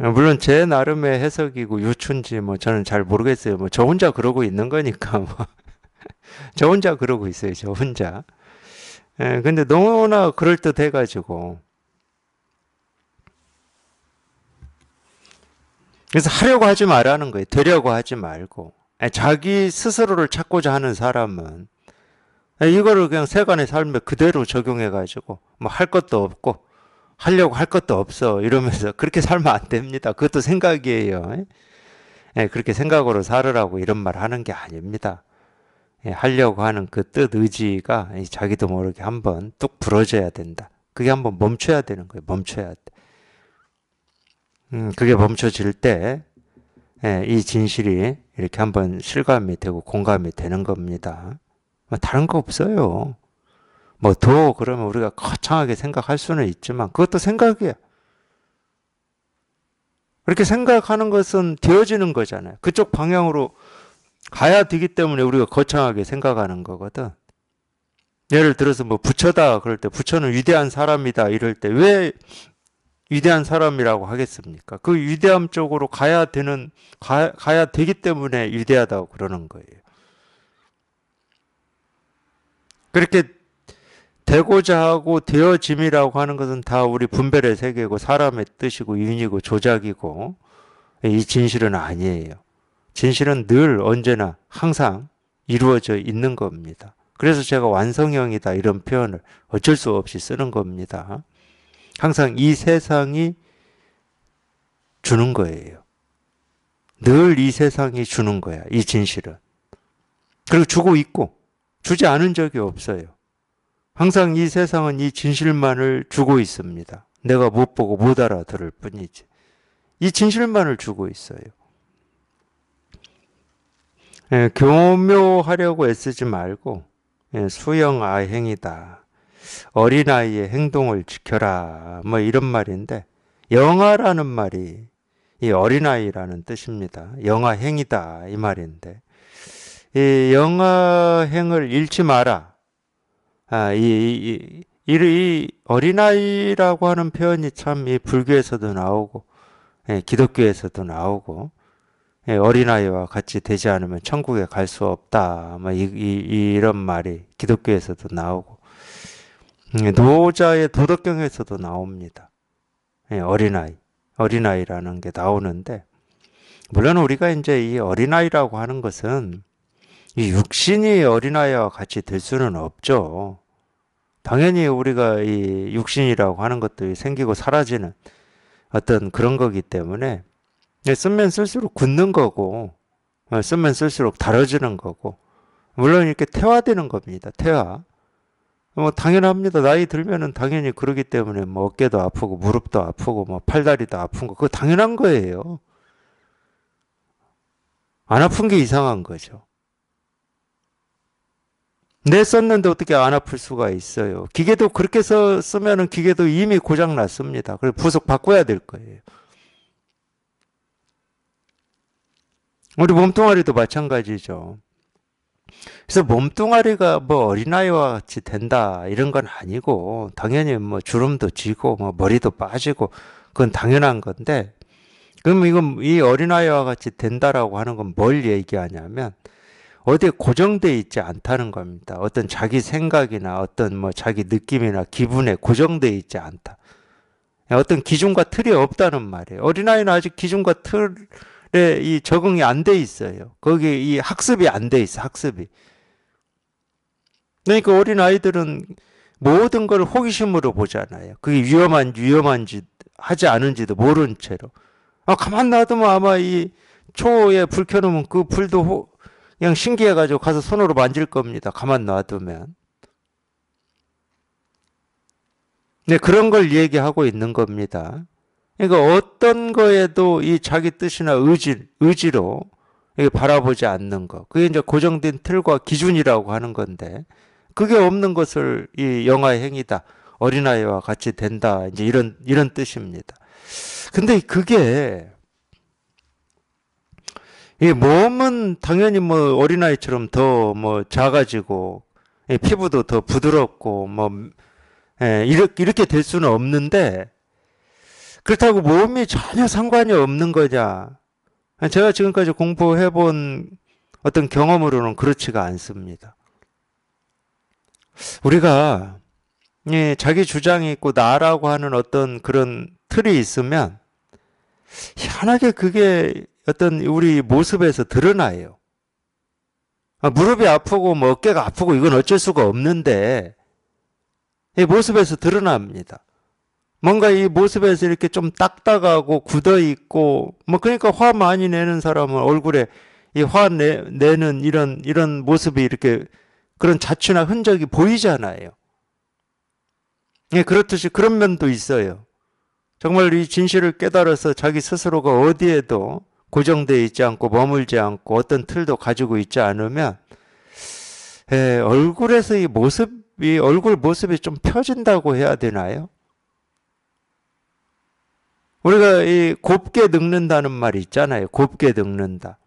물론 제 나름의 해석이고 유추인지 뭐 저는 잘 모르겠어요. 뭐 저 혼자 그러고 있는 거니까 뭐. [LAUGHS] 저 혼자 그러고 있어요. 저 혼자. 예, 근데 너무나 그럴듯 해가지고. 그래서 하려고 하지 말라는 거예요. 되려고 하지 말고. 예, 자기 스스로를 찾고자 하는 사람은 예, 이거를 그냥 세간의 삶에 그대로 적용해가지고 뭐 할 것도 없고 하려고 할 것도 없어. 이러면서 그렇게 살면 안 됩니다. 그것도 생각이에요. 예, 그렇게 생각으로 살으라고 이런 말 하는 게 아닙니다. 예, 하려고 하는 그 뜻 의지가 자기도 모르게 한번 뚝 부러져야 된다. 그게 한번 멈춰야 되는 거예요. 멈춰야 돼. 음, 그게 멈춰질 때, 예, 이 진실이 이렇게 한번 실감이 되고 공감이 되는 겁니다. 뭐 다른 거 없어요. 뭐더 그러면 우리가 거창하게 생각할 수는 있지만 그것도 생각이야. 그렇게 생각하는 것은 되어지는 거잖아요. 그쪽 방향으로 가야 되기 때문에 우리가 거창하게 생각하는 거거든. 예를 들어서 뭐 부처다 그럴 때 부처는 위대한 사람이다 이럴 때 왜 위대한 사람이라고 하겠습니까? 그 위대함 쪽으로 가야 되는 가, 가야 되기 때문에 위대하다고 그러는 거예요. 그렇게 되고자 하고 되어짐이라고 하는 것은 다 우리 분별의 세계고 사람의 뜻이고 윤이고 조작이고 이 진실은 아니에요. 진실은 늘 언제나 항상 이루어져 있는 겁니다. 그래서 제가 완성형이다 이런 표현을 어쩔 수 없이 쓰는 겁니다. 항상 이 세상이 주는 거예요. 늘 이 세상이 주는 거야. 이 진실은. 그리고 주고 있고 주지 않은 적이 없어요. 항상 이 세상은 이 진실만을 주고 있습니다. 내가 못 보고 못 알아들을 뿐이지. 이 진실만을 주고 있어요. 예, 교묘하려고 애쓰지 말고 예, 수영아행이다. 어린아이의 행동을 지켜라. 뭐 이런 말인데 영아라는 말이 이 어린아이라는 뜻입니다. 영아행이다 이 말인데 이 영아행을 잃지 마라. 아, 이, 이, 이, 이이 어린아이라고 하는 표현이 참 이 불교에서도 나오고, 예, 기독교에서도 나오고, 예, 어린아이와 같이 되지 않으면 천국에 갈 수 없다. 뭐 이, 이, 이런 말이 기독교에서도 나오고, 예, 노자의 도덕경에서도 나옵니다. 예, 어린아이, 어린아이라는 게 나오는데, 물론 우리가 이제 이 어린아이라고 하는 것은 이 육신이 어린아이와 같이 될 수는 없죠. 당연히 우리가 이 육신이라고 하는 것도 생기고 사라지는 어떤 그런 거기 때문에 네, 쓰면 쓸수록 굳는 거고 어, 쓰면 쓸수록 다뤄지는 거고 물론 이렇게 태화되는 겁니다. 태화. 뭐 당연합니다. 나이 들면은 당연히 그러기 때문에 뭐 어깨도 아프고 무릎도 아프고 뭐 팔다리도 아픈 거 그거 당연한 거예요. 안 아픈 게 이상한 거죠. 내 썼는데 어떻게 안 아플 수가 있어요. 기계도 그렇게 써, 쓰면은 기계도 이미 고장 났습니다. 그래서 부속 바꿔야 될 거예요. 우리 몸뚱아리도 마찬가지죠. 그래서 몸뚱아리가 뭐 어린아이와 같이 된다 이런 건 아니고 당연히 뭐 주름도 지고 뭐 머리도 빠지고 그건 당연한 건데 그럼 이건 이 어린아이와 같이 된다라고 하는 건 뭘 얘기하냐면 어디에 고정되어 있지 않다는 겁니다. 어떤 자기 생각이나 어떤 뭐 자기 느낌이나 기분에 고정돼 있지 않다. 어떤 기준과 틀이 없다는 말이에요. 어린아이는 아직 기준과 틀에 이 적응이 안 돼 있어요. 거기이 학습이 안 돼 있어, 학습이. 그러니까 어린아이들은 모든 걸 호기심으로 보잖아요. 그게 위험한, 위험한지, 하지 않은지도 모른 채로. 아, 가만 놔두면 아마 이 초에 불 켜놓으면 그 불도 호, 그냥 신기해가지고 가서 손으로 만질 겁니다. 가만 놔두면. 네, 그런 걸 얘기하고 있는 겁니다. 그러니까 어떤 거에도 이 자기 뜻이나 의지, 의지로 바라보지 않는 것. 그게 이제 고정된 틀과 기준이라고 하는 건데, 그게 없는 것을 이 영화의 행위다. 어린아이와 같이 된다. 이제 이런, 이런 뜻입니다. 근데 그게 이 몸은 당연히 뭐 어린아이처럼 더 뭐 작아지고 예, 피부도 더 부드럽고 뭐 예, 이렇게 이렇게 될 수는 없는데 그렇다고 몸이 전혀 상관이 없는 거냐? 제가 지금까지 공부해 본 어떤 경험으로는 그렇지가 않습니다. 우리가 예, 자기 주장이 있고 나라고 하는 어떤 그런 틀이 있으면 희한하게 그게 어떤 우리 모습에서 드러나요. 아, 무릎이 아프고 뭐 어깨가 아프고 이건 어쩔 수가 없는데 이 모습에서 드러납니다. 뭔가 이 모습에서 이렇게 좀 딱딱하고 굳어 있고 뭐 그러니까 화 많이 내는 사람은 얼굴에 이 화 내는 이런 이런 모습이 이렇게 그런 자취나 흔적이 보이잖아요. 예, 그렇듯이 그런 면도 있어요. 정말 이 진실을 깨달아서 자기 스스로가 어디에도 고정되어 있지 않고 머물지 않고 어떤 틀도 가지고 있지 않으면 에, 얼굴에서 이 모습이 얼굴 모습이 좀 펴진다고 해야 되나요? 우리가 이 곱게 늙는다는 말이 있잖아요. 곱게 늙는다.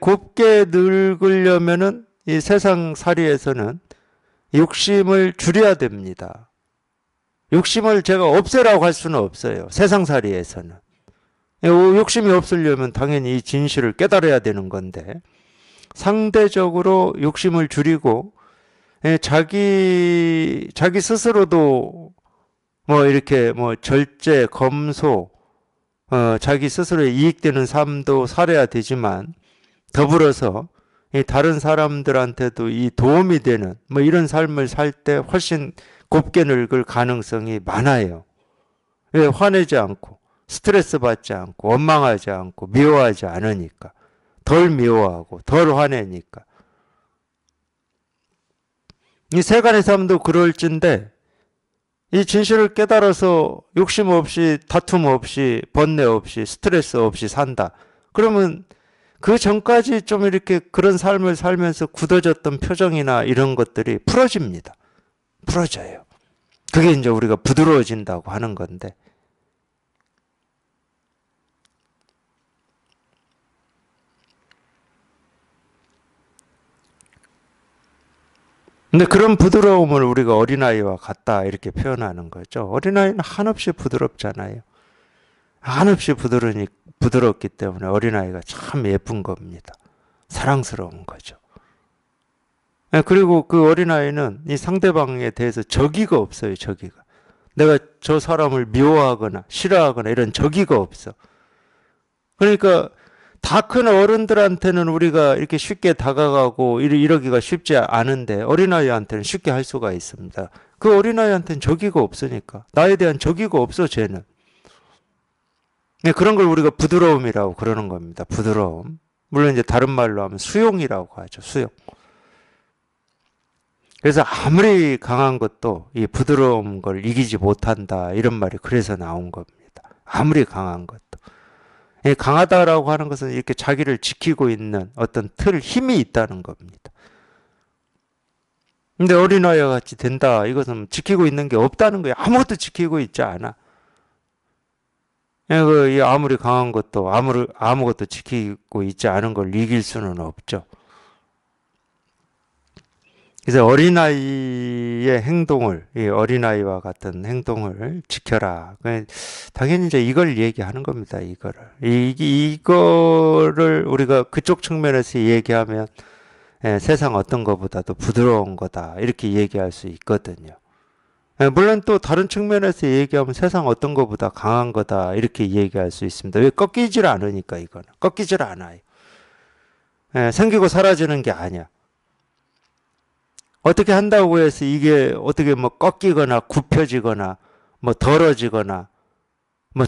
곱게 늙으려면은 이 세상 살이에서는 욕심을 줄여야 됩니다. 욕심을 제가 없애라고 할 수는 없어요. 세상 살이에서는. 예, 욕심이 없으려면 당연히 이 진실을 깨달아야 되는 건데 상대적으로 욕심을 줄이고 예, 자기 자기 스스로도 뭐 이렇게 뭐 절제 검소 어, 자기 스스로에 이익되는 삶도 살아야 되지만 더불어서 다른 사람들한테도 이 도움이 되는 뭐 이런 삶을 살 때 훨씬 곱게 늙을 가능성이 많아요. 예, 화내지 않고 스트레스 받지 않고 원망하지 않고 미워하지 않으니까 덜 미워하고 덜 화내니까 이 세간의 사람도 그럴진데 이 진실을 깨달아서 욕심 없이 다툼 없이 번뇌 없이 스트레스 없이 산다. 그러면 그 전까지 좀 이렇게 그런 삶을 살면서 굳어졌던 표정이나 이런 것들이 풀어집니다. 풀어져요. 그게 이제 우리가 부드러워진다고 하는 건데 근데 그런 부드러움을 우리가 어린아이와 같다 이렇게 표현하는 거죠. 어린아이는 한없이 부드럽잖아요. 한없이 부드러니 부드럽기 때문에 어린아이가 참 예쁜 겁니다. 사랑스러운 거죠. 네, 그리고 그 어린아이는 이 상대방에 대해서 적의가 없어요, 적의가. 내가 저 사람을 미워하거나 싫어하거나 이런 적의가 없어. 그러니까 다큰 어른들한테는 우리가 이렇게 쉽게 다가가고 이러기가 쉽지 않은데 어린아이한테는 쉽게 할 수가 있습니다. 그 어린아이한테는 저기가 없으니까. 나에 대한 저기가 없어, 쟤는. 네, 그런 걸 우리가 부드러움이라고 그러는 겁니다. 부드러움. 물론 이제 다른 말로 하면 수용이라고 하죠. 수용. 그래서 아무리 강한 것도 이 부드러운 걸 이기지 못한다. 이런 말이 그래서 나온 겁니다. 아무리 강한 것. 예, 강하다라고 하는 것은 이렇게 자기를 지키고 있는 어떤 틀, 힘이 있다는 겁니다. 근데 어린아이와 같이 된다. 이것은 지키고 있는 게 없다는 거예요. 아무것도 지키고 있지 않아. 예, 그, 아무리 강한 것도 아무 아무것도 지키고 있지 않은 걸 이길 수는 없죠. 이제 어린아이의 행동을, 이 어린아이와 같은 행동을 지켜라. 그 당연히 이제 이걸 얘기하는 겁니다, 이거를. 이, 이거를 우리가 그쪽 측면에서 얘기하면 예, 세상 어떤 것보다도 부드러운 거다. 이렇게 얘기할 수 있거든요. 예, 물론 또 다른 측면에서 얘기하면 세상 어떤 것보다 강한 거다. 이렇게 얘기할 수 있습니다. 왜 꺾이질 않으니까, 이거는. 꺾이질 않아요. 예, 생기고 사라지는 게 아니야. 어떻게 한다고 해서 이게 어떻게 뭐 꺾이거나 굽혀지거나 뭐덜어지거나뭐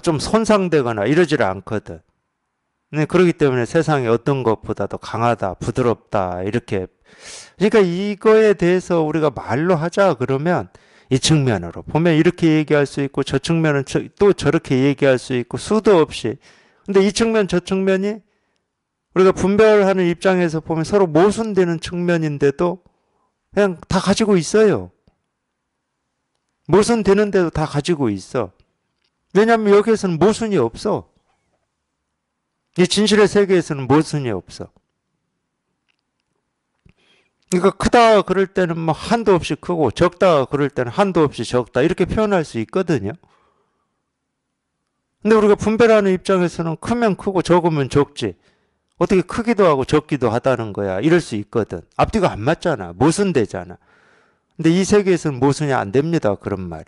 좀 손상되거나 이러질 않거든. 네, 그렇기 때문에 세상이 어떤 것보다도 강하다, 부드럽다, 이렇게. 그러니까 이거에 대해서 우리가 말로 하자 그러면 이 측면으로 보면 이렇게 얘기할 수 있고 저 측면은 또 저렇게 얘기할 수 있고 수도 없이. 근데 이 측면 저 측면이 우리가 분별하는 입장에서 보면 서로 모순되는 측면인데도 그냥 다 가지고 있어요. 모순 되는데도 다 가지고 있어. 왜냐하면 여기에서는 모순이 없어. 이 진실의 세계에서는 모순이 없어. 그러니까 크다 그럴 때는 뭐 한도 없이 크고 적다 그럴 때는 한도 없이 적다 이렇게 표현할 수 있거든요. 근데 우리가 분별하는 입장에서는 크면 크고 적으면 적지. 어떻게 크기도 하고 적기도 하다는 거야. 이럴 수 있거든. 앞뒤가 안 맞잖아. 모순되잖아. 근데 이 세계에서는 모순이 안 됩니다. 그런 말이.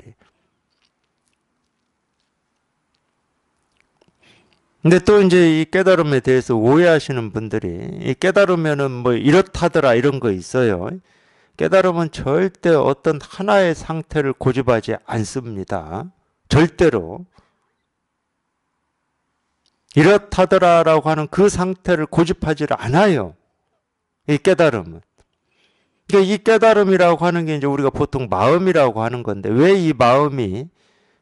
근데 또 이제 이 깨달음에 대해서 오해하시는 분들이 이 깨달으면은 뭐 이렇다더라 이런 거 있어요. 깨달음은 절대 어떤 하나의 상태를 고집하지 않습니다. 절대로. 이렇다더라라고 하는 그 상태를 고집하지를 않아요. 이 깨달음은. 그러니까 이 깨달음이라고 하는 게 이제 우리가 보통 마음이라고 하는 건데 왜 이 마음이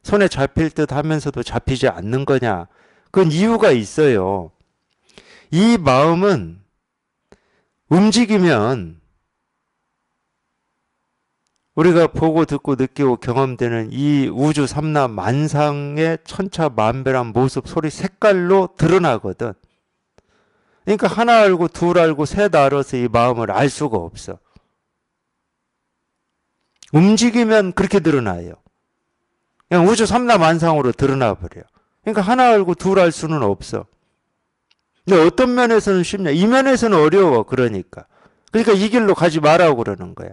손에 잡힐 듯 하면서도 잡히지 않는 거냐? 그건 이유가 있어요. 이 마음은 움직이면 우리가 보고 듣고 느끼고 경험되는 이 우주 삼나 만상의 천차만별한 모습, 소리, 색깔로 드러나거든. 그러니까 하나 알고 둘 알고 셋 알아서 이 마음을 알 수가 없어. 움직이면 그렇게 드러나요. 그냥 우주 삼나 만상으로 드러나 버려. 그러니까 하나 알고 둘 알 수는 없어. 근데 어떤 면에서는 쉽냐? 이 면에서는 어려워. 그러니까. 그러니까 이 길로 가지 말라고 그러는 거야.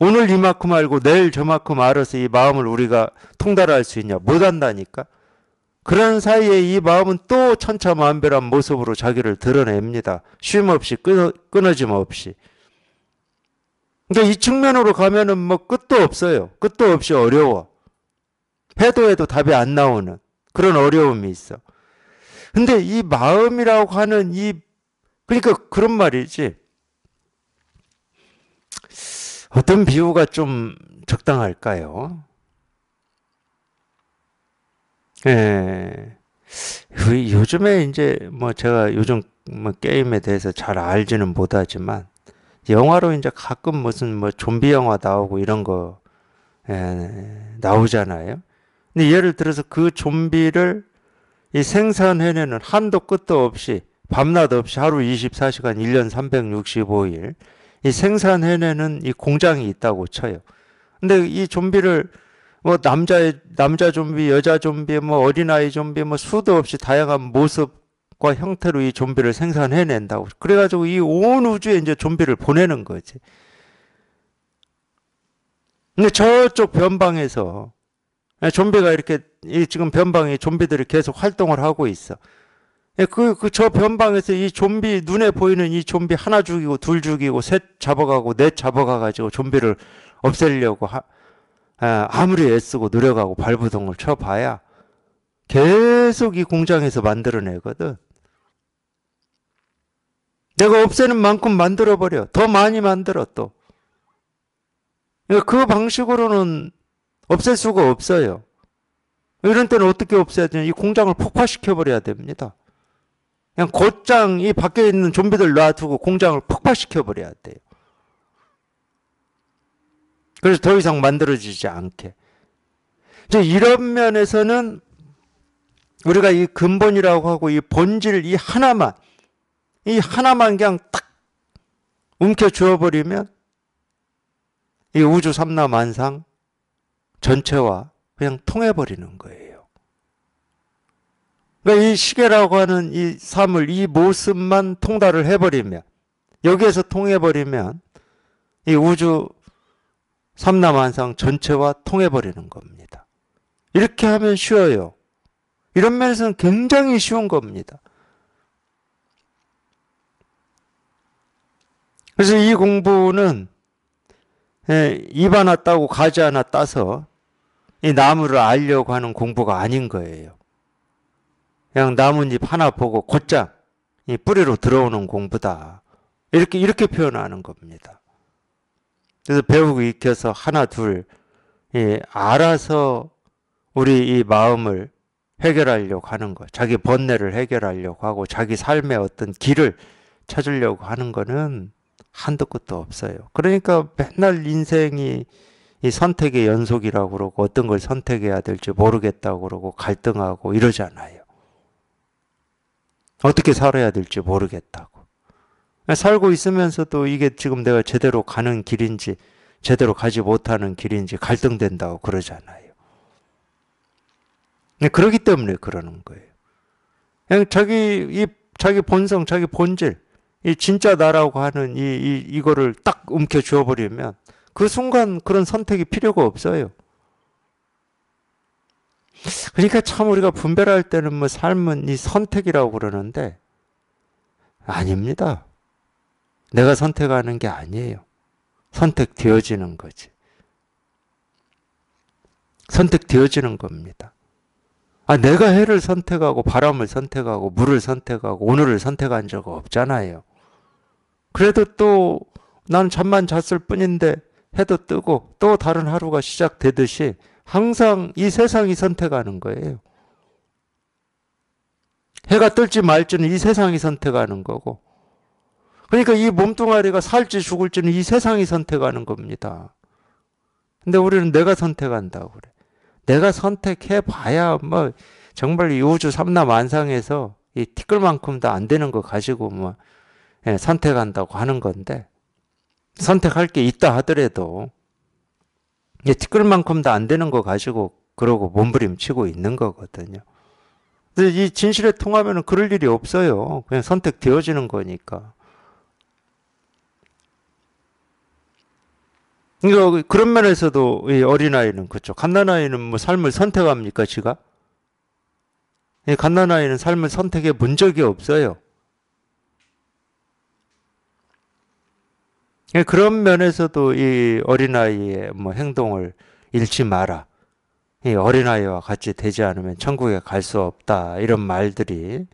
오늘 이만큼 알고 내일 저만큼 알아서 이 마음을 우리가 통달할 수 있냐? 못한다니까. 그런 사이에 이 마음은 또 천차만별한 모습으로 자기를 드러냅니다. 쉼 없이 끊어, 끊어짐 없이. 근데 그러니까 이 측면으로 가면은 뭐 끝도 없어요. 끝도 없이 어려워. 해도 해도 답이 안 나오는 그런 어려움이 있어. 근데 이 마음이라고 하는 이 그러니까 그런 말이지. 어떤 비유가 좀 적당할까요? 예. 요즘에 이제 뭐 제가 요즘 뭐 게임에 대해서 잘 알지는 못하지만 영화로 이제 가끔 무슨 뭐 좀비 영화 나오고 이런 거 예, 나오잖아요. 근데 예를 들어서 그 좀비를 이 생산해내는 한도 끝도 없이 밤낮 없이 하루 24시간 1년 365일 이 생산해내는 이 공장이 있다고 쳐요. 근데 이 좀비를 뭐 남자의 남자 좀비, 여자 좀비, 뭐 어린아이 좀비, 뭐 수도 없이 다양한 모습과 형태로 이 좀비를 생산해낸다고. 그래가지고 이 온 우주에 이제 좀비를 보내는 거지. 근데 저쪽 변방에서 예, 좀비가 이렇게 이 지금 변방에 좀비들이 계속 활동을 하고 있어. 예, 그, 그, 저 변방에서 이 좀비, 눈에 보이는 이 좀비 하나 죽이고, 둘 죽이고, 셋 잡아가고, 넷 잡아가가지고 좀비를 없애려고 하, 아, 아무리 애쓰고 노력하고 발부동을 쳐봐야 계속 이 공장에서 만들어내거든. 내가 없애는 만큼 만들어버려. 더 많이 만들어, 또. 예, 그 방식으로는 없앨 수가 없어요. 이런 때는 어떻게 없애야 되냐. 이 공장을 폭파시켜버려야 됩니다. 그냥 곧장 이 밖에 있는 좀비들 놔두고 공장을 폭파시켜 버려야 돼요. 그래서 더 이상 만들어지지 않게. 이제 이런 면에서는 우리가 이 근본이라고 하고 이 본질 이 하나만 이 하나만 그냥 딱 움켜쥐어 버리면 이 우주 삼라만상 전체와 그냥 통해 버리는 거예요. 그러니까 이 시계라고 하는 이 사물, 이 모습만 통달을 해버리면, 여기에서 통해버리면, 이 우주 삼남한상 전체와 통해버리는 겁니다. 이렇게 하면 쉬워요. 이런 면에서는 굉장히 쉬운 겁니다. 그래서 이 공부는 예, 입 하나 따고 가지 하나 따서 이 나무를 알려고 하는 공부가 아닌 거예요. 그냥 나뭇잎 하나 보고 곧장 이 뿌리로 들어오는 공부다. 이렇게 이렇게 표현하는 겁니다. 그래서 배우고 익혀서 하나 둘 예, 알아서 우리 이 마음을 해결하려고 하는 것, 자기 번뇌를 해결하려고 하고 자기 삶의 어떤 길을 찾으려고 하는 거는 한도 끝도 없어요. 그러니까 맨날 인생이 이 선택의 연속이라고 그러고 어떤 걸 선택해야 될지 모르겠다고 그러고 갈등하고 이러잖아요. 어떻게 살아야 될지 모르겠다고. 살고 있으면서도 이게 지금 내가 제대로 가는 길인지 제대로 가지 못하는 길인지 갈등된다고 그러잖아요. 네, 그러기 때문에 그러는 거예요. 그냥 자기 이 자기 본성, 자기 본질, 이 진짜 나라고 하는 이, 이 이거를 딱 움켜 쥐어버리면 그 순간 그런 선택이 필요가 없어요. 그러니까 참 우리가 분별할 때는 뭐 삶은 이 선택이라고 그러는데 아닙니다. 내가 선택하는 게 아니에요. 선택되어지는 거지. 선택되어지는 겁니다. 아, 내가 해를 선택하고 바람을 선택하고 물을 선택하고 오늘을 선택한 적 없잖아요. 그래도 또 나는 잠만 잤을 뿐인데 해도 뜨고 또 다른 하루가 시작되듯이 항상 이 세상이 선택하는 거예요. 해가 뜰지 말지는 이 세상이 선택하는 거고 그러니까 이 몸뚱아리가 살지 죽을지는 이 세상이 선택하는 겁니다. 근데 우리는 내가 선택한다고 그래. 내가 선택해 봐야 뭐 정말 이 우주 삼라만상에서 이 티끌만큼도 안 되는 거 가지고 뭐 예, 선택한다고 하는 건데 선택할 게 있다 하더라도 이제 티끌만큼도 안 되는 거 가지고 그러고 몸부림치고 있는 거거든요. 근데 이 진실에 통하면 그럴 일이 없어요. 그냥 선택되어지는 거니까. 그러니까 그런 면에서도 이 어린아이는 그렇 갓난아이는 뭐 삶을 선택합니까, 지가? 갓난아이는 삶을 선택해 본 적이 없어요. 예, 그런 면에서도 이 어린아이의 뭐 행동을 잃지 마라. 이 어린아이와 같이 되지 않으면 천국에 갈 수 없다. 이런 말들이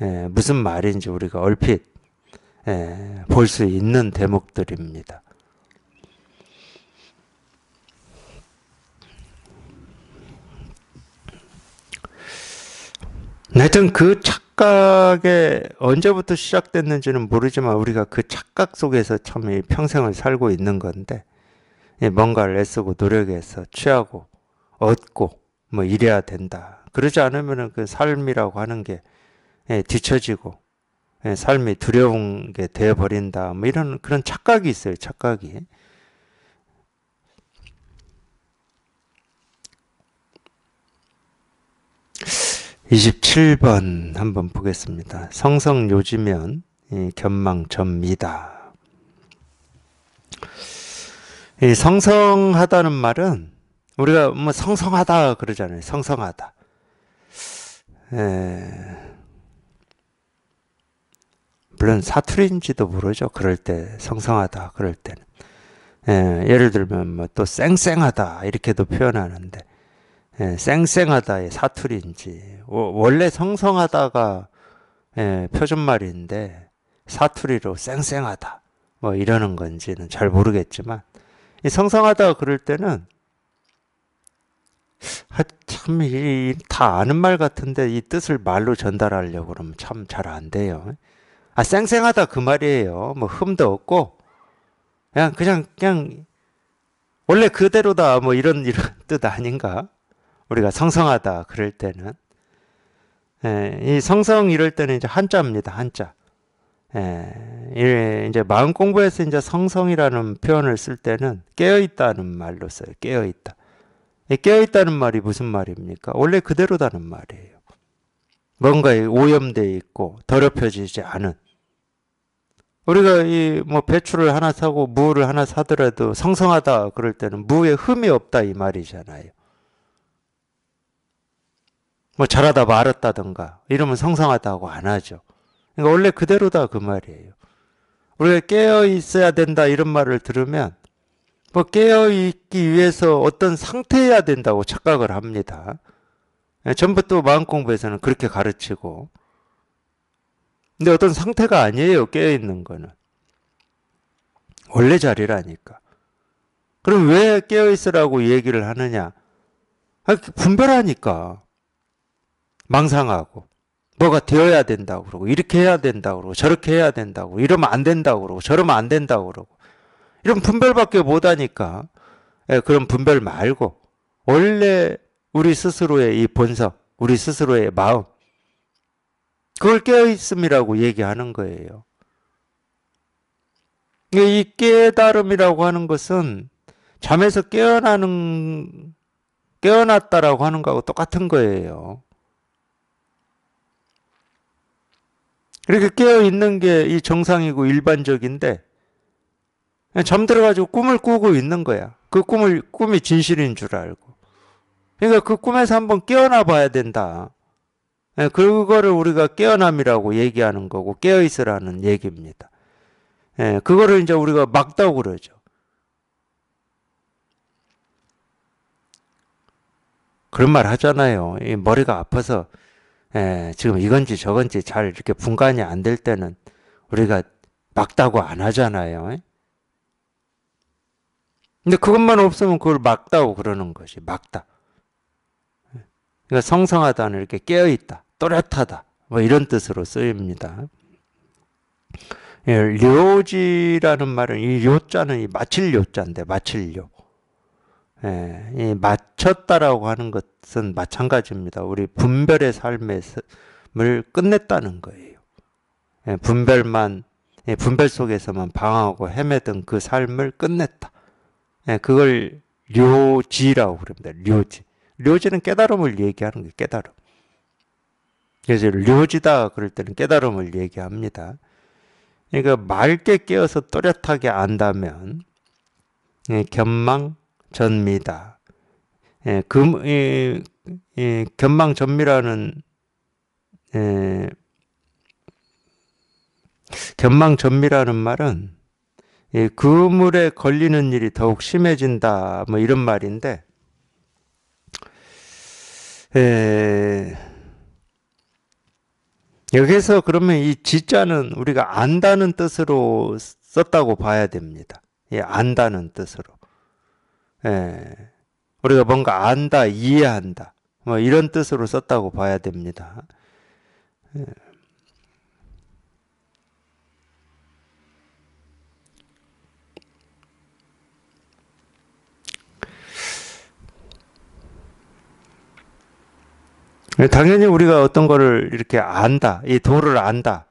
예, 무슨 말인지 우리가 얼핏 예, 볼수 있는 대목들입니다. 하여튼 그 착, 착각에 언제부터 시작됐는지는 모르지만 우리가 그 착각 속에서 참 평생을 살고 있는 건데 예, 뭔가를 애쓰고 노력해서 취하고 얻고 뭐 이래야 된다. 그러지 않으면그 삶이라고 하는 게 예, 뒤처지고 예, 삶이 두려운 게 되어버린다. 뭐 이런 그런 착각이 있어요. 착각이. 27번 한번 보겠습니다. 성성 요지면 견망 점미다. 이 성성하다는 말은 우리가 뭐 성성하다 그러잖아요. 성성하다. 에... 물론 사투리인지도 모르죠. 그럴 때 성성하다 그럴 때는 에, 예를 들면 뭐또 쌩쌩하다 이렇게도 표현하는데 예, 쌩쌩하다의 사투리인지 원래 성성하다가 예, 표준말인데 사투리로 쌩쌩하다 뭐 이러는 건지는 잘 모르겠지만 이 성성하다 그럴 때는 아, 참다 아는 말 같은데 이 뜻을 말로 전달하려고 그러면 참 잘 안 돼요. 아 쌩쌩하다 그 말이에요. 뭐 흠도 없고 그냥 그냥 그냥 원래 그대로다 뭐 이런 이런 [LAUGHS] 뜻 아닌가? 우리가 성성하다 그럴 때는 예, 이 성성 이럴 때는 이제 한자입니다. 한자. 예, 이제 마음 공부에서 이제 성성이라는 표현을 쓸 때는 깨어 있다는 말로 써요. 깨어 있다. 깨어 있다는 말이 무슨 말입니까? 원래 그대로다는 말이에요. 뭔가 오염돼 있고 더럽혀지지 않은. 우리가 이 뭐 배추를 하나 사고 무를 하나 사더라도 성성하다 그럴 때는 무에 흠이 없다 이 말이잖아요. 뭐 잘하다 말았다던가 이러면 성상하다고 안 하죠. 그러니까 원래 그대로다 그 말이에요. 우리가 깨어 있어야 된다 이런 말을 들으면 뭐 깨어 있기 위해서 어떤 상태여야 된다고 착각을 합니다. 예, 전부 또 마음 공부에서는 그렇게 가르치고 근데 어떤 상태가 아니에요 깨어 있는 거는 원래 자리라니까. 그럼 왜 깨어 있으라고 얘기를 하느냐? 아, 분별하니까. 망상하고 뭐가 되어야 된다고 그러고 이렇게 해야 된다고 그러고 저렇게 해야 된다고 이러면 안 된다고 그러고 저러면 안 된다고 그러고 이런 분별밖에 못하니까 예, 그런 분별 말고 원래 우리 스스로의 이 본성, 우리 스스로의 마음 그걸 깨어있음이라고 얘기하는 거예요. 이 깨달음이라고 하는 것은 잠에서 깨어나는 깨어났다라고 하는 거하고 똑같은 거예요. 이렇게 깨어 있는 게 이 정상이고 일반적인데 잠들어 가지고 꿈을 꾸고 있는 거야. 그 꿈을 꿈이 진실인 줄 알고. 그러니까 그 꿈에서 한번 깨어나 봐야 된다. 예, 그거를 우리가 깨어남이라고 얘기하는 거고 깨어 있으라는 얘기입니다. 예, 그거를 이제 우리가 막다고 그러죠. 그런 말 하잖아요. 머리가 아파서 예, 지금 이건지 저건지 잘 이렇게 분간이 안 될 때는 우리가 막다고 안 하잖아요. 예? 근데 그것만 없으면 그걸 막다고 그러는 것이 막다. 예? 그러니까 성성하다는 이렇게 깨어있다, 또렷하다, 뭐 이런 뜻으로 쓰입니다. 예, 료지라는 말은 이 요자는 이 마칠 요자인데 마칠요. 예, 이 마쳤다라고 하는 것은 마찬가지입니다. 우리 분별의 삶을 끝냈다는 거예요. 예, 분별만 예, 분별 속에서만 방황하고 헤매던 그 삶을 끝냈다. 예, 그걸 료지라고 그럽니다. 료지. 료지는 깨달음을 얘기하는 게 깨달음. 그래서 료지다 그럴 때는 깨달음을 얘기합니다. 그러니까 맑게 깨어서 또렷하게 안다면 예, 견망, 전미다. 예, 금, 예, 예, 견망 전미라는 예, 견망 전미라는 말은 예, 그물에 걸리는 일이 더욱 심해진다 뭐 이런 말인데 예, 여기서 그러면 이 지자는 우리가 안다는 뜻으로 썼다고 봐야 됩니다. 예, 안다는 뜻으로. 예. 우리가 뭔가 안다, 이해한다. 뭐 이런 뜻으로 썼다고 봐야 됩니다. 예. 예 당연히 우리가 어떤 거를 이렇게 안다, 이 도를 안다,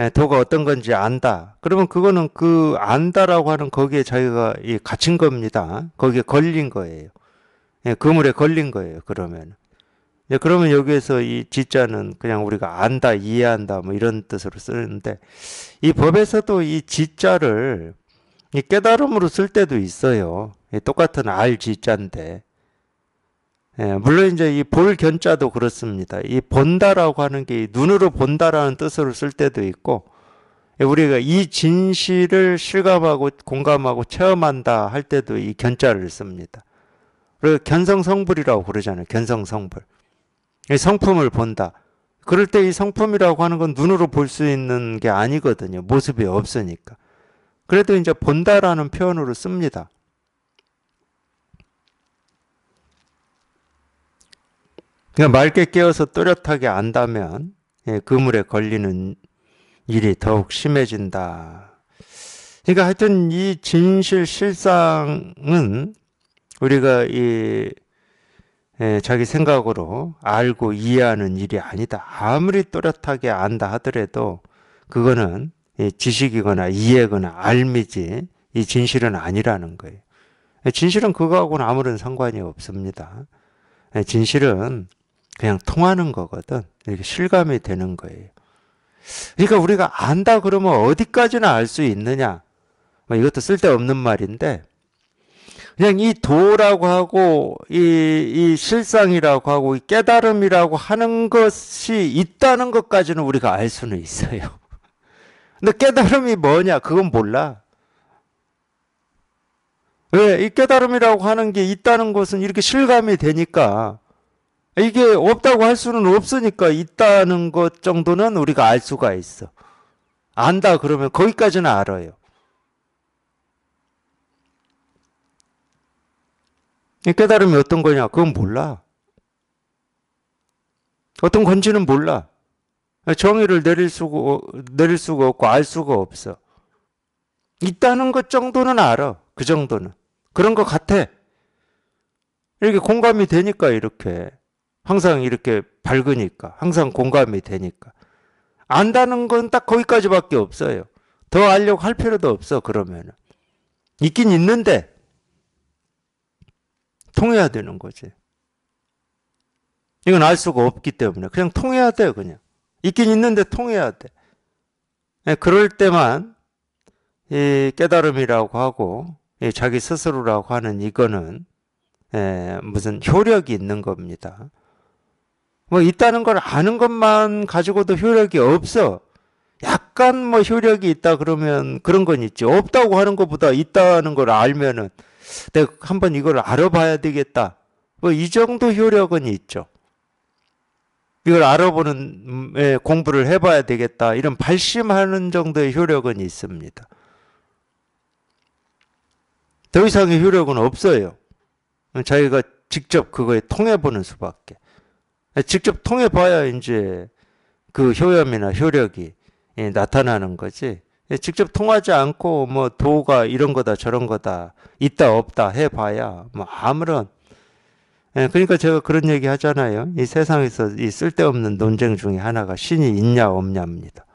예, 도가 어떤 건지 안다. 그러면 그거는 그 안다라고 하는 거기에 자기가 갇힌 겁니다. 거기에 걸린 거예요. 예, 그물에 걸린 거예요. 그러면. 예, 그러면 여기에서 이 지자는 그냥 우리가 안다, 이해한다, 뭐 이런 뜻으로 쓰는데 이 법에서도 이 지자를 깨달음으로 쓸 때도 있어요. 똑같은 알 지자인데 예, 물론 이제 이 볼 견자도 그렇습니다. 이 본다라고 하는 게 눈으로 본다라는 뜻으로 쓸 때도 있고 예, 우리가 이 진실을 실감하고 공감하고 체험한다 할 때도 이 견자를 씁니다. 그리고 견성성불이라고 그러잖아요. 견성성불. 성품을 본다. 그럴 때 이 성품이라고 하는 건 눈으로 볼 수 있는 게 아니거든요. 모습이 없으니까. 그래도 이제 본다라는 표현으로 씁니다. 그냥 맑게 깨어서 또렷하게 안다면 예, 그물에 걸리는 일이 더욱 심해진다. 그러니까 하여튼 이 진실 실상은 우리가 이 예, 자기 생각으로 알고 이해하는 일이 아니다. 아무리 또렷하게 안다 하더라도 그거는 예, 지식이거나 이해거나 알미지 이 진실은 아니라는 거예요. 진실은 그거하고는 아무런 상관이 없습니다. 진실은 그냥 통하는 거거든. 이렇게 실감이 되는 거예요. 그러니까 우리가 안다 그러면 어디까지나 알수 있느냐? 뭐 이것도 쓸데없는 말인데, 그냥 이 도라고 하고, 이, 이 실상이라고 하고, 이 깨달음이라고 하는 것이 있다는 것까지는 우리가 알 수는 있어요. [LAUGHS] 근데 깨달음이 뭐냐? 그건 몰라. 왜? 이 깨달음이라고 하는 게 있다는 것은 이렇게 실감이 되니까, 이게 없다고 할 수는 없으니까 있다는 것 정도는 우리가 알 수가 있어. 안다 그러면 거기까지는 알아요. 깨달음이 어떤 거냐? 그건 몰라. 어떤 건지는 몰라. 정의를 내릴 수가, 내릴 수가 없고 알 수가 없어. 있다는 것 정도는 알아. 그 정도는. 그런 것 같아. 이렇게 공감이 되니까 이렇게. 항상 이렇게 밝으니까, 항상 공감이 되니까. 안다는 건 딱 거기까지밖에 없어요. 더 알려고 할 필요도 없어, 그러면은. 있긴 있는데, 통해야 되는 거지. 이건 알 수가 없기 때문에 그냥 통해야 돼 그냥. 있긴 있는데 통해야 돼. 예, 그럴 때만 이 깨달음이라고 하고 자기 스스로라고 하는 이거는 예, 무슨 효력이 있는 겁니다. 뭐 있다는 걸 아는 것만 가지고도 효력이 없어. 약간 뭐 효력이 있다 그러면 그런 건 있지. 없다고 하는 것보다 있다는 걸 알면은 내가 한번 이걸 알아봐야 되겠다. 뭐 이 정도 효력은 있죠. 이걸 알아보는 음, 공부를 해봐야 되겠다. 이런 발심하는 정도의 효력은 있습니다. 더 이상의 효력은 없어요. 자기가 직접 그거에 통해보는 수밖에. 직접 통해 봐야 이제 그 효염이나 효력이 예, 나타나는 거지. 예, 직접 통하지 않고 뭐 도가 이런 거다 저런 거다 있다 없다 해봐야 뭐 아무런. 예, 그러니까 제가 그런 얘기 하잖아요. 이 세상에서 이 쓸데없는 논쟁 중에 하나가 신이 있냐 없냐입니다.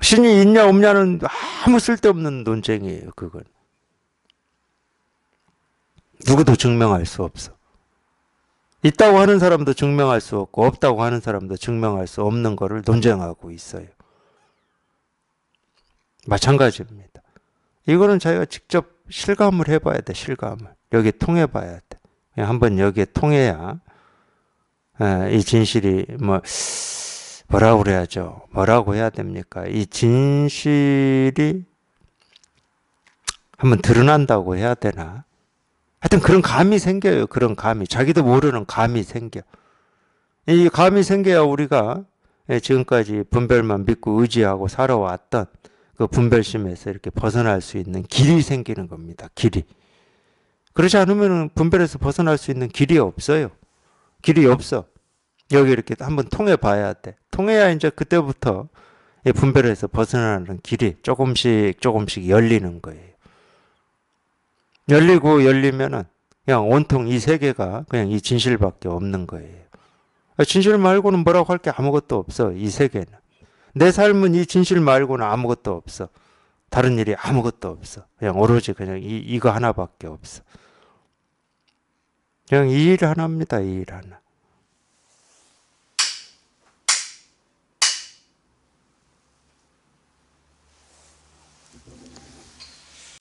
신이 있냐 없냐는 아무 쓸데없는 논쟁이에요. 그건. 누구도 증명할 수 없어. 있다고 하는 사람도 증명할 수 없고 없다고 하는 사람도 증명할 수 없는 것을 논쟁하고 있어요. 마찬가지입니다. 이거는 자기가 직접 실감을 해봐야 돼, 실감을. 여기 통해봐야 돼. 그냥 한번 여기에 통해야 예, 이 진실이 뭐 뭐라고 그래야죠? 뭐라고 해야 됩니까? 이 진실이 한번 드러난다고 해야 되나? 하여튼 그런 감이 생겨요. 그런 감이. 자기도 모르는 감이 생겨. 이 감이 생겨야 우리가 예, 지금까지 분별만 믿고 의지하고 살아왔던 그 분별심에서 이렇게 벗어날 수 있는 길이 생기는 겁니다. 길이. 그렇지 않으면 분별에서 벗어날 수 있는 길이 없어요. 길이 없어. 여기 이렇게 한번 통해 봐야 돼. 통해야 이제 그때부터 분별에서 벗어나는 길이 조금씩 조금씩 열리는 거예요. 열리고 열리면은 그냥 온통 이 세계가 그냥 이 진실밖에 없는 거예요. 진실 말고는 뭐라고 할 게 아무것도 없어. 이 세계는. 내 삶은 이 진실 말고는 아무것도 없어. 다른 일이 아무것도 없어. 그냥 오로지 그냥 이, 이거 하나밖에 없어. 그냥 이 일 하나입니다. 이 일 하나.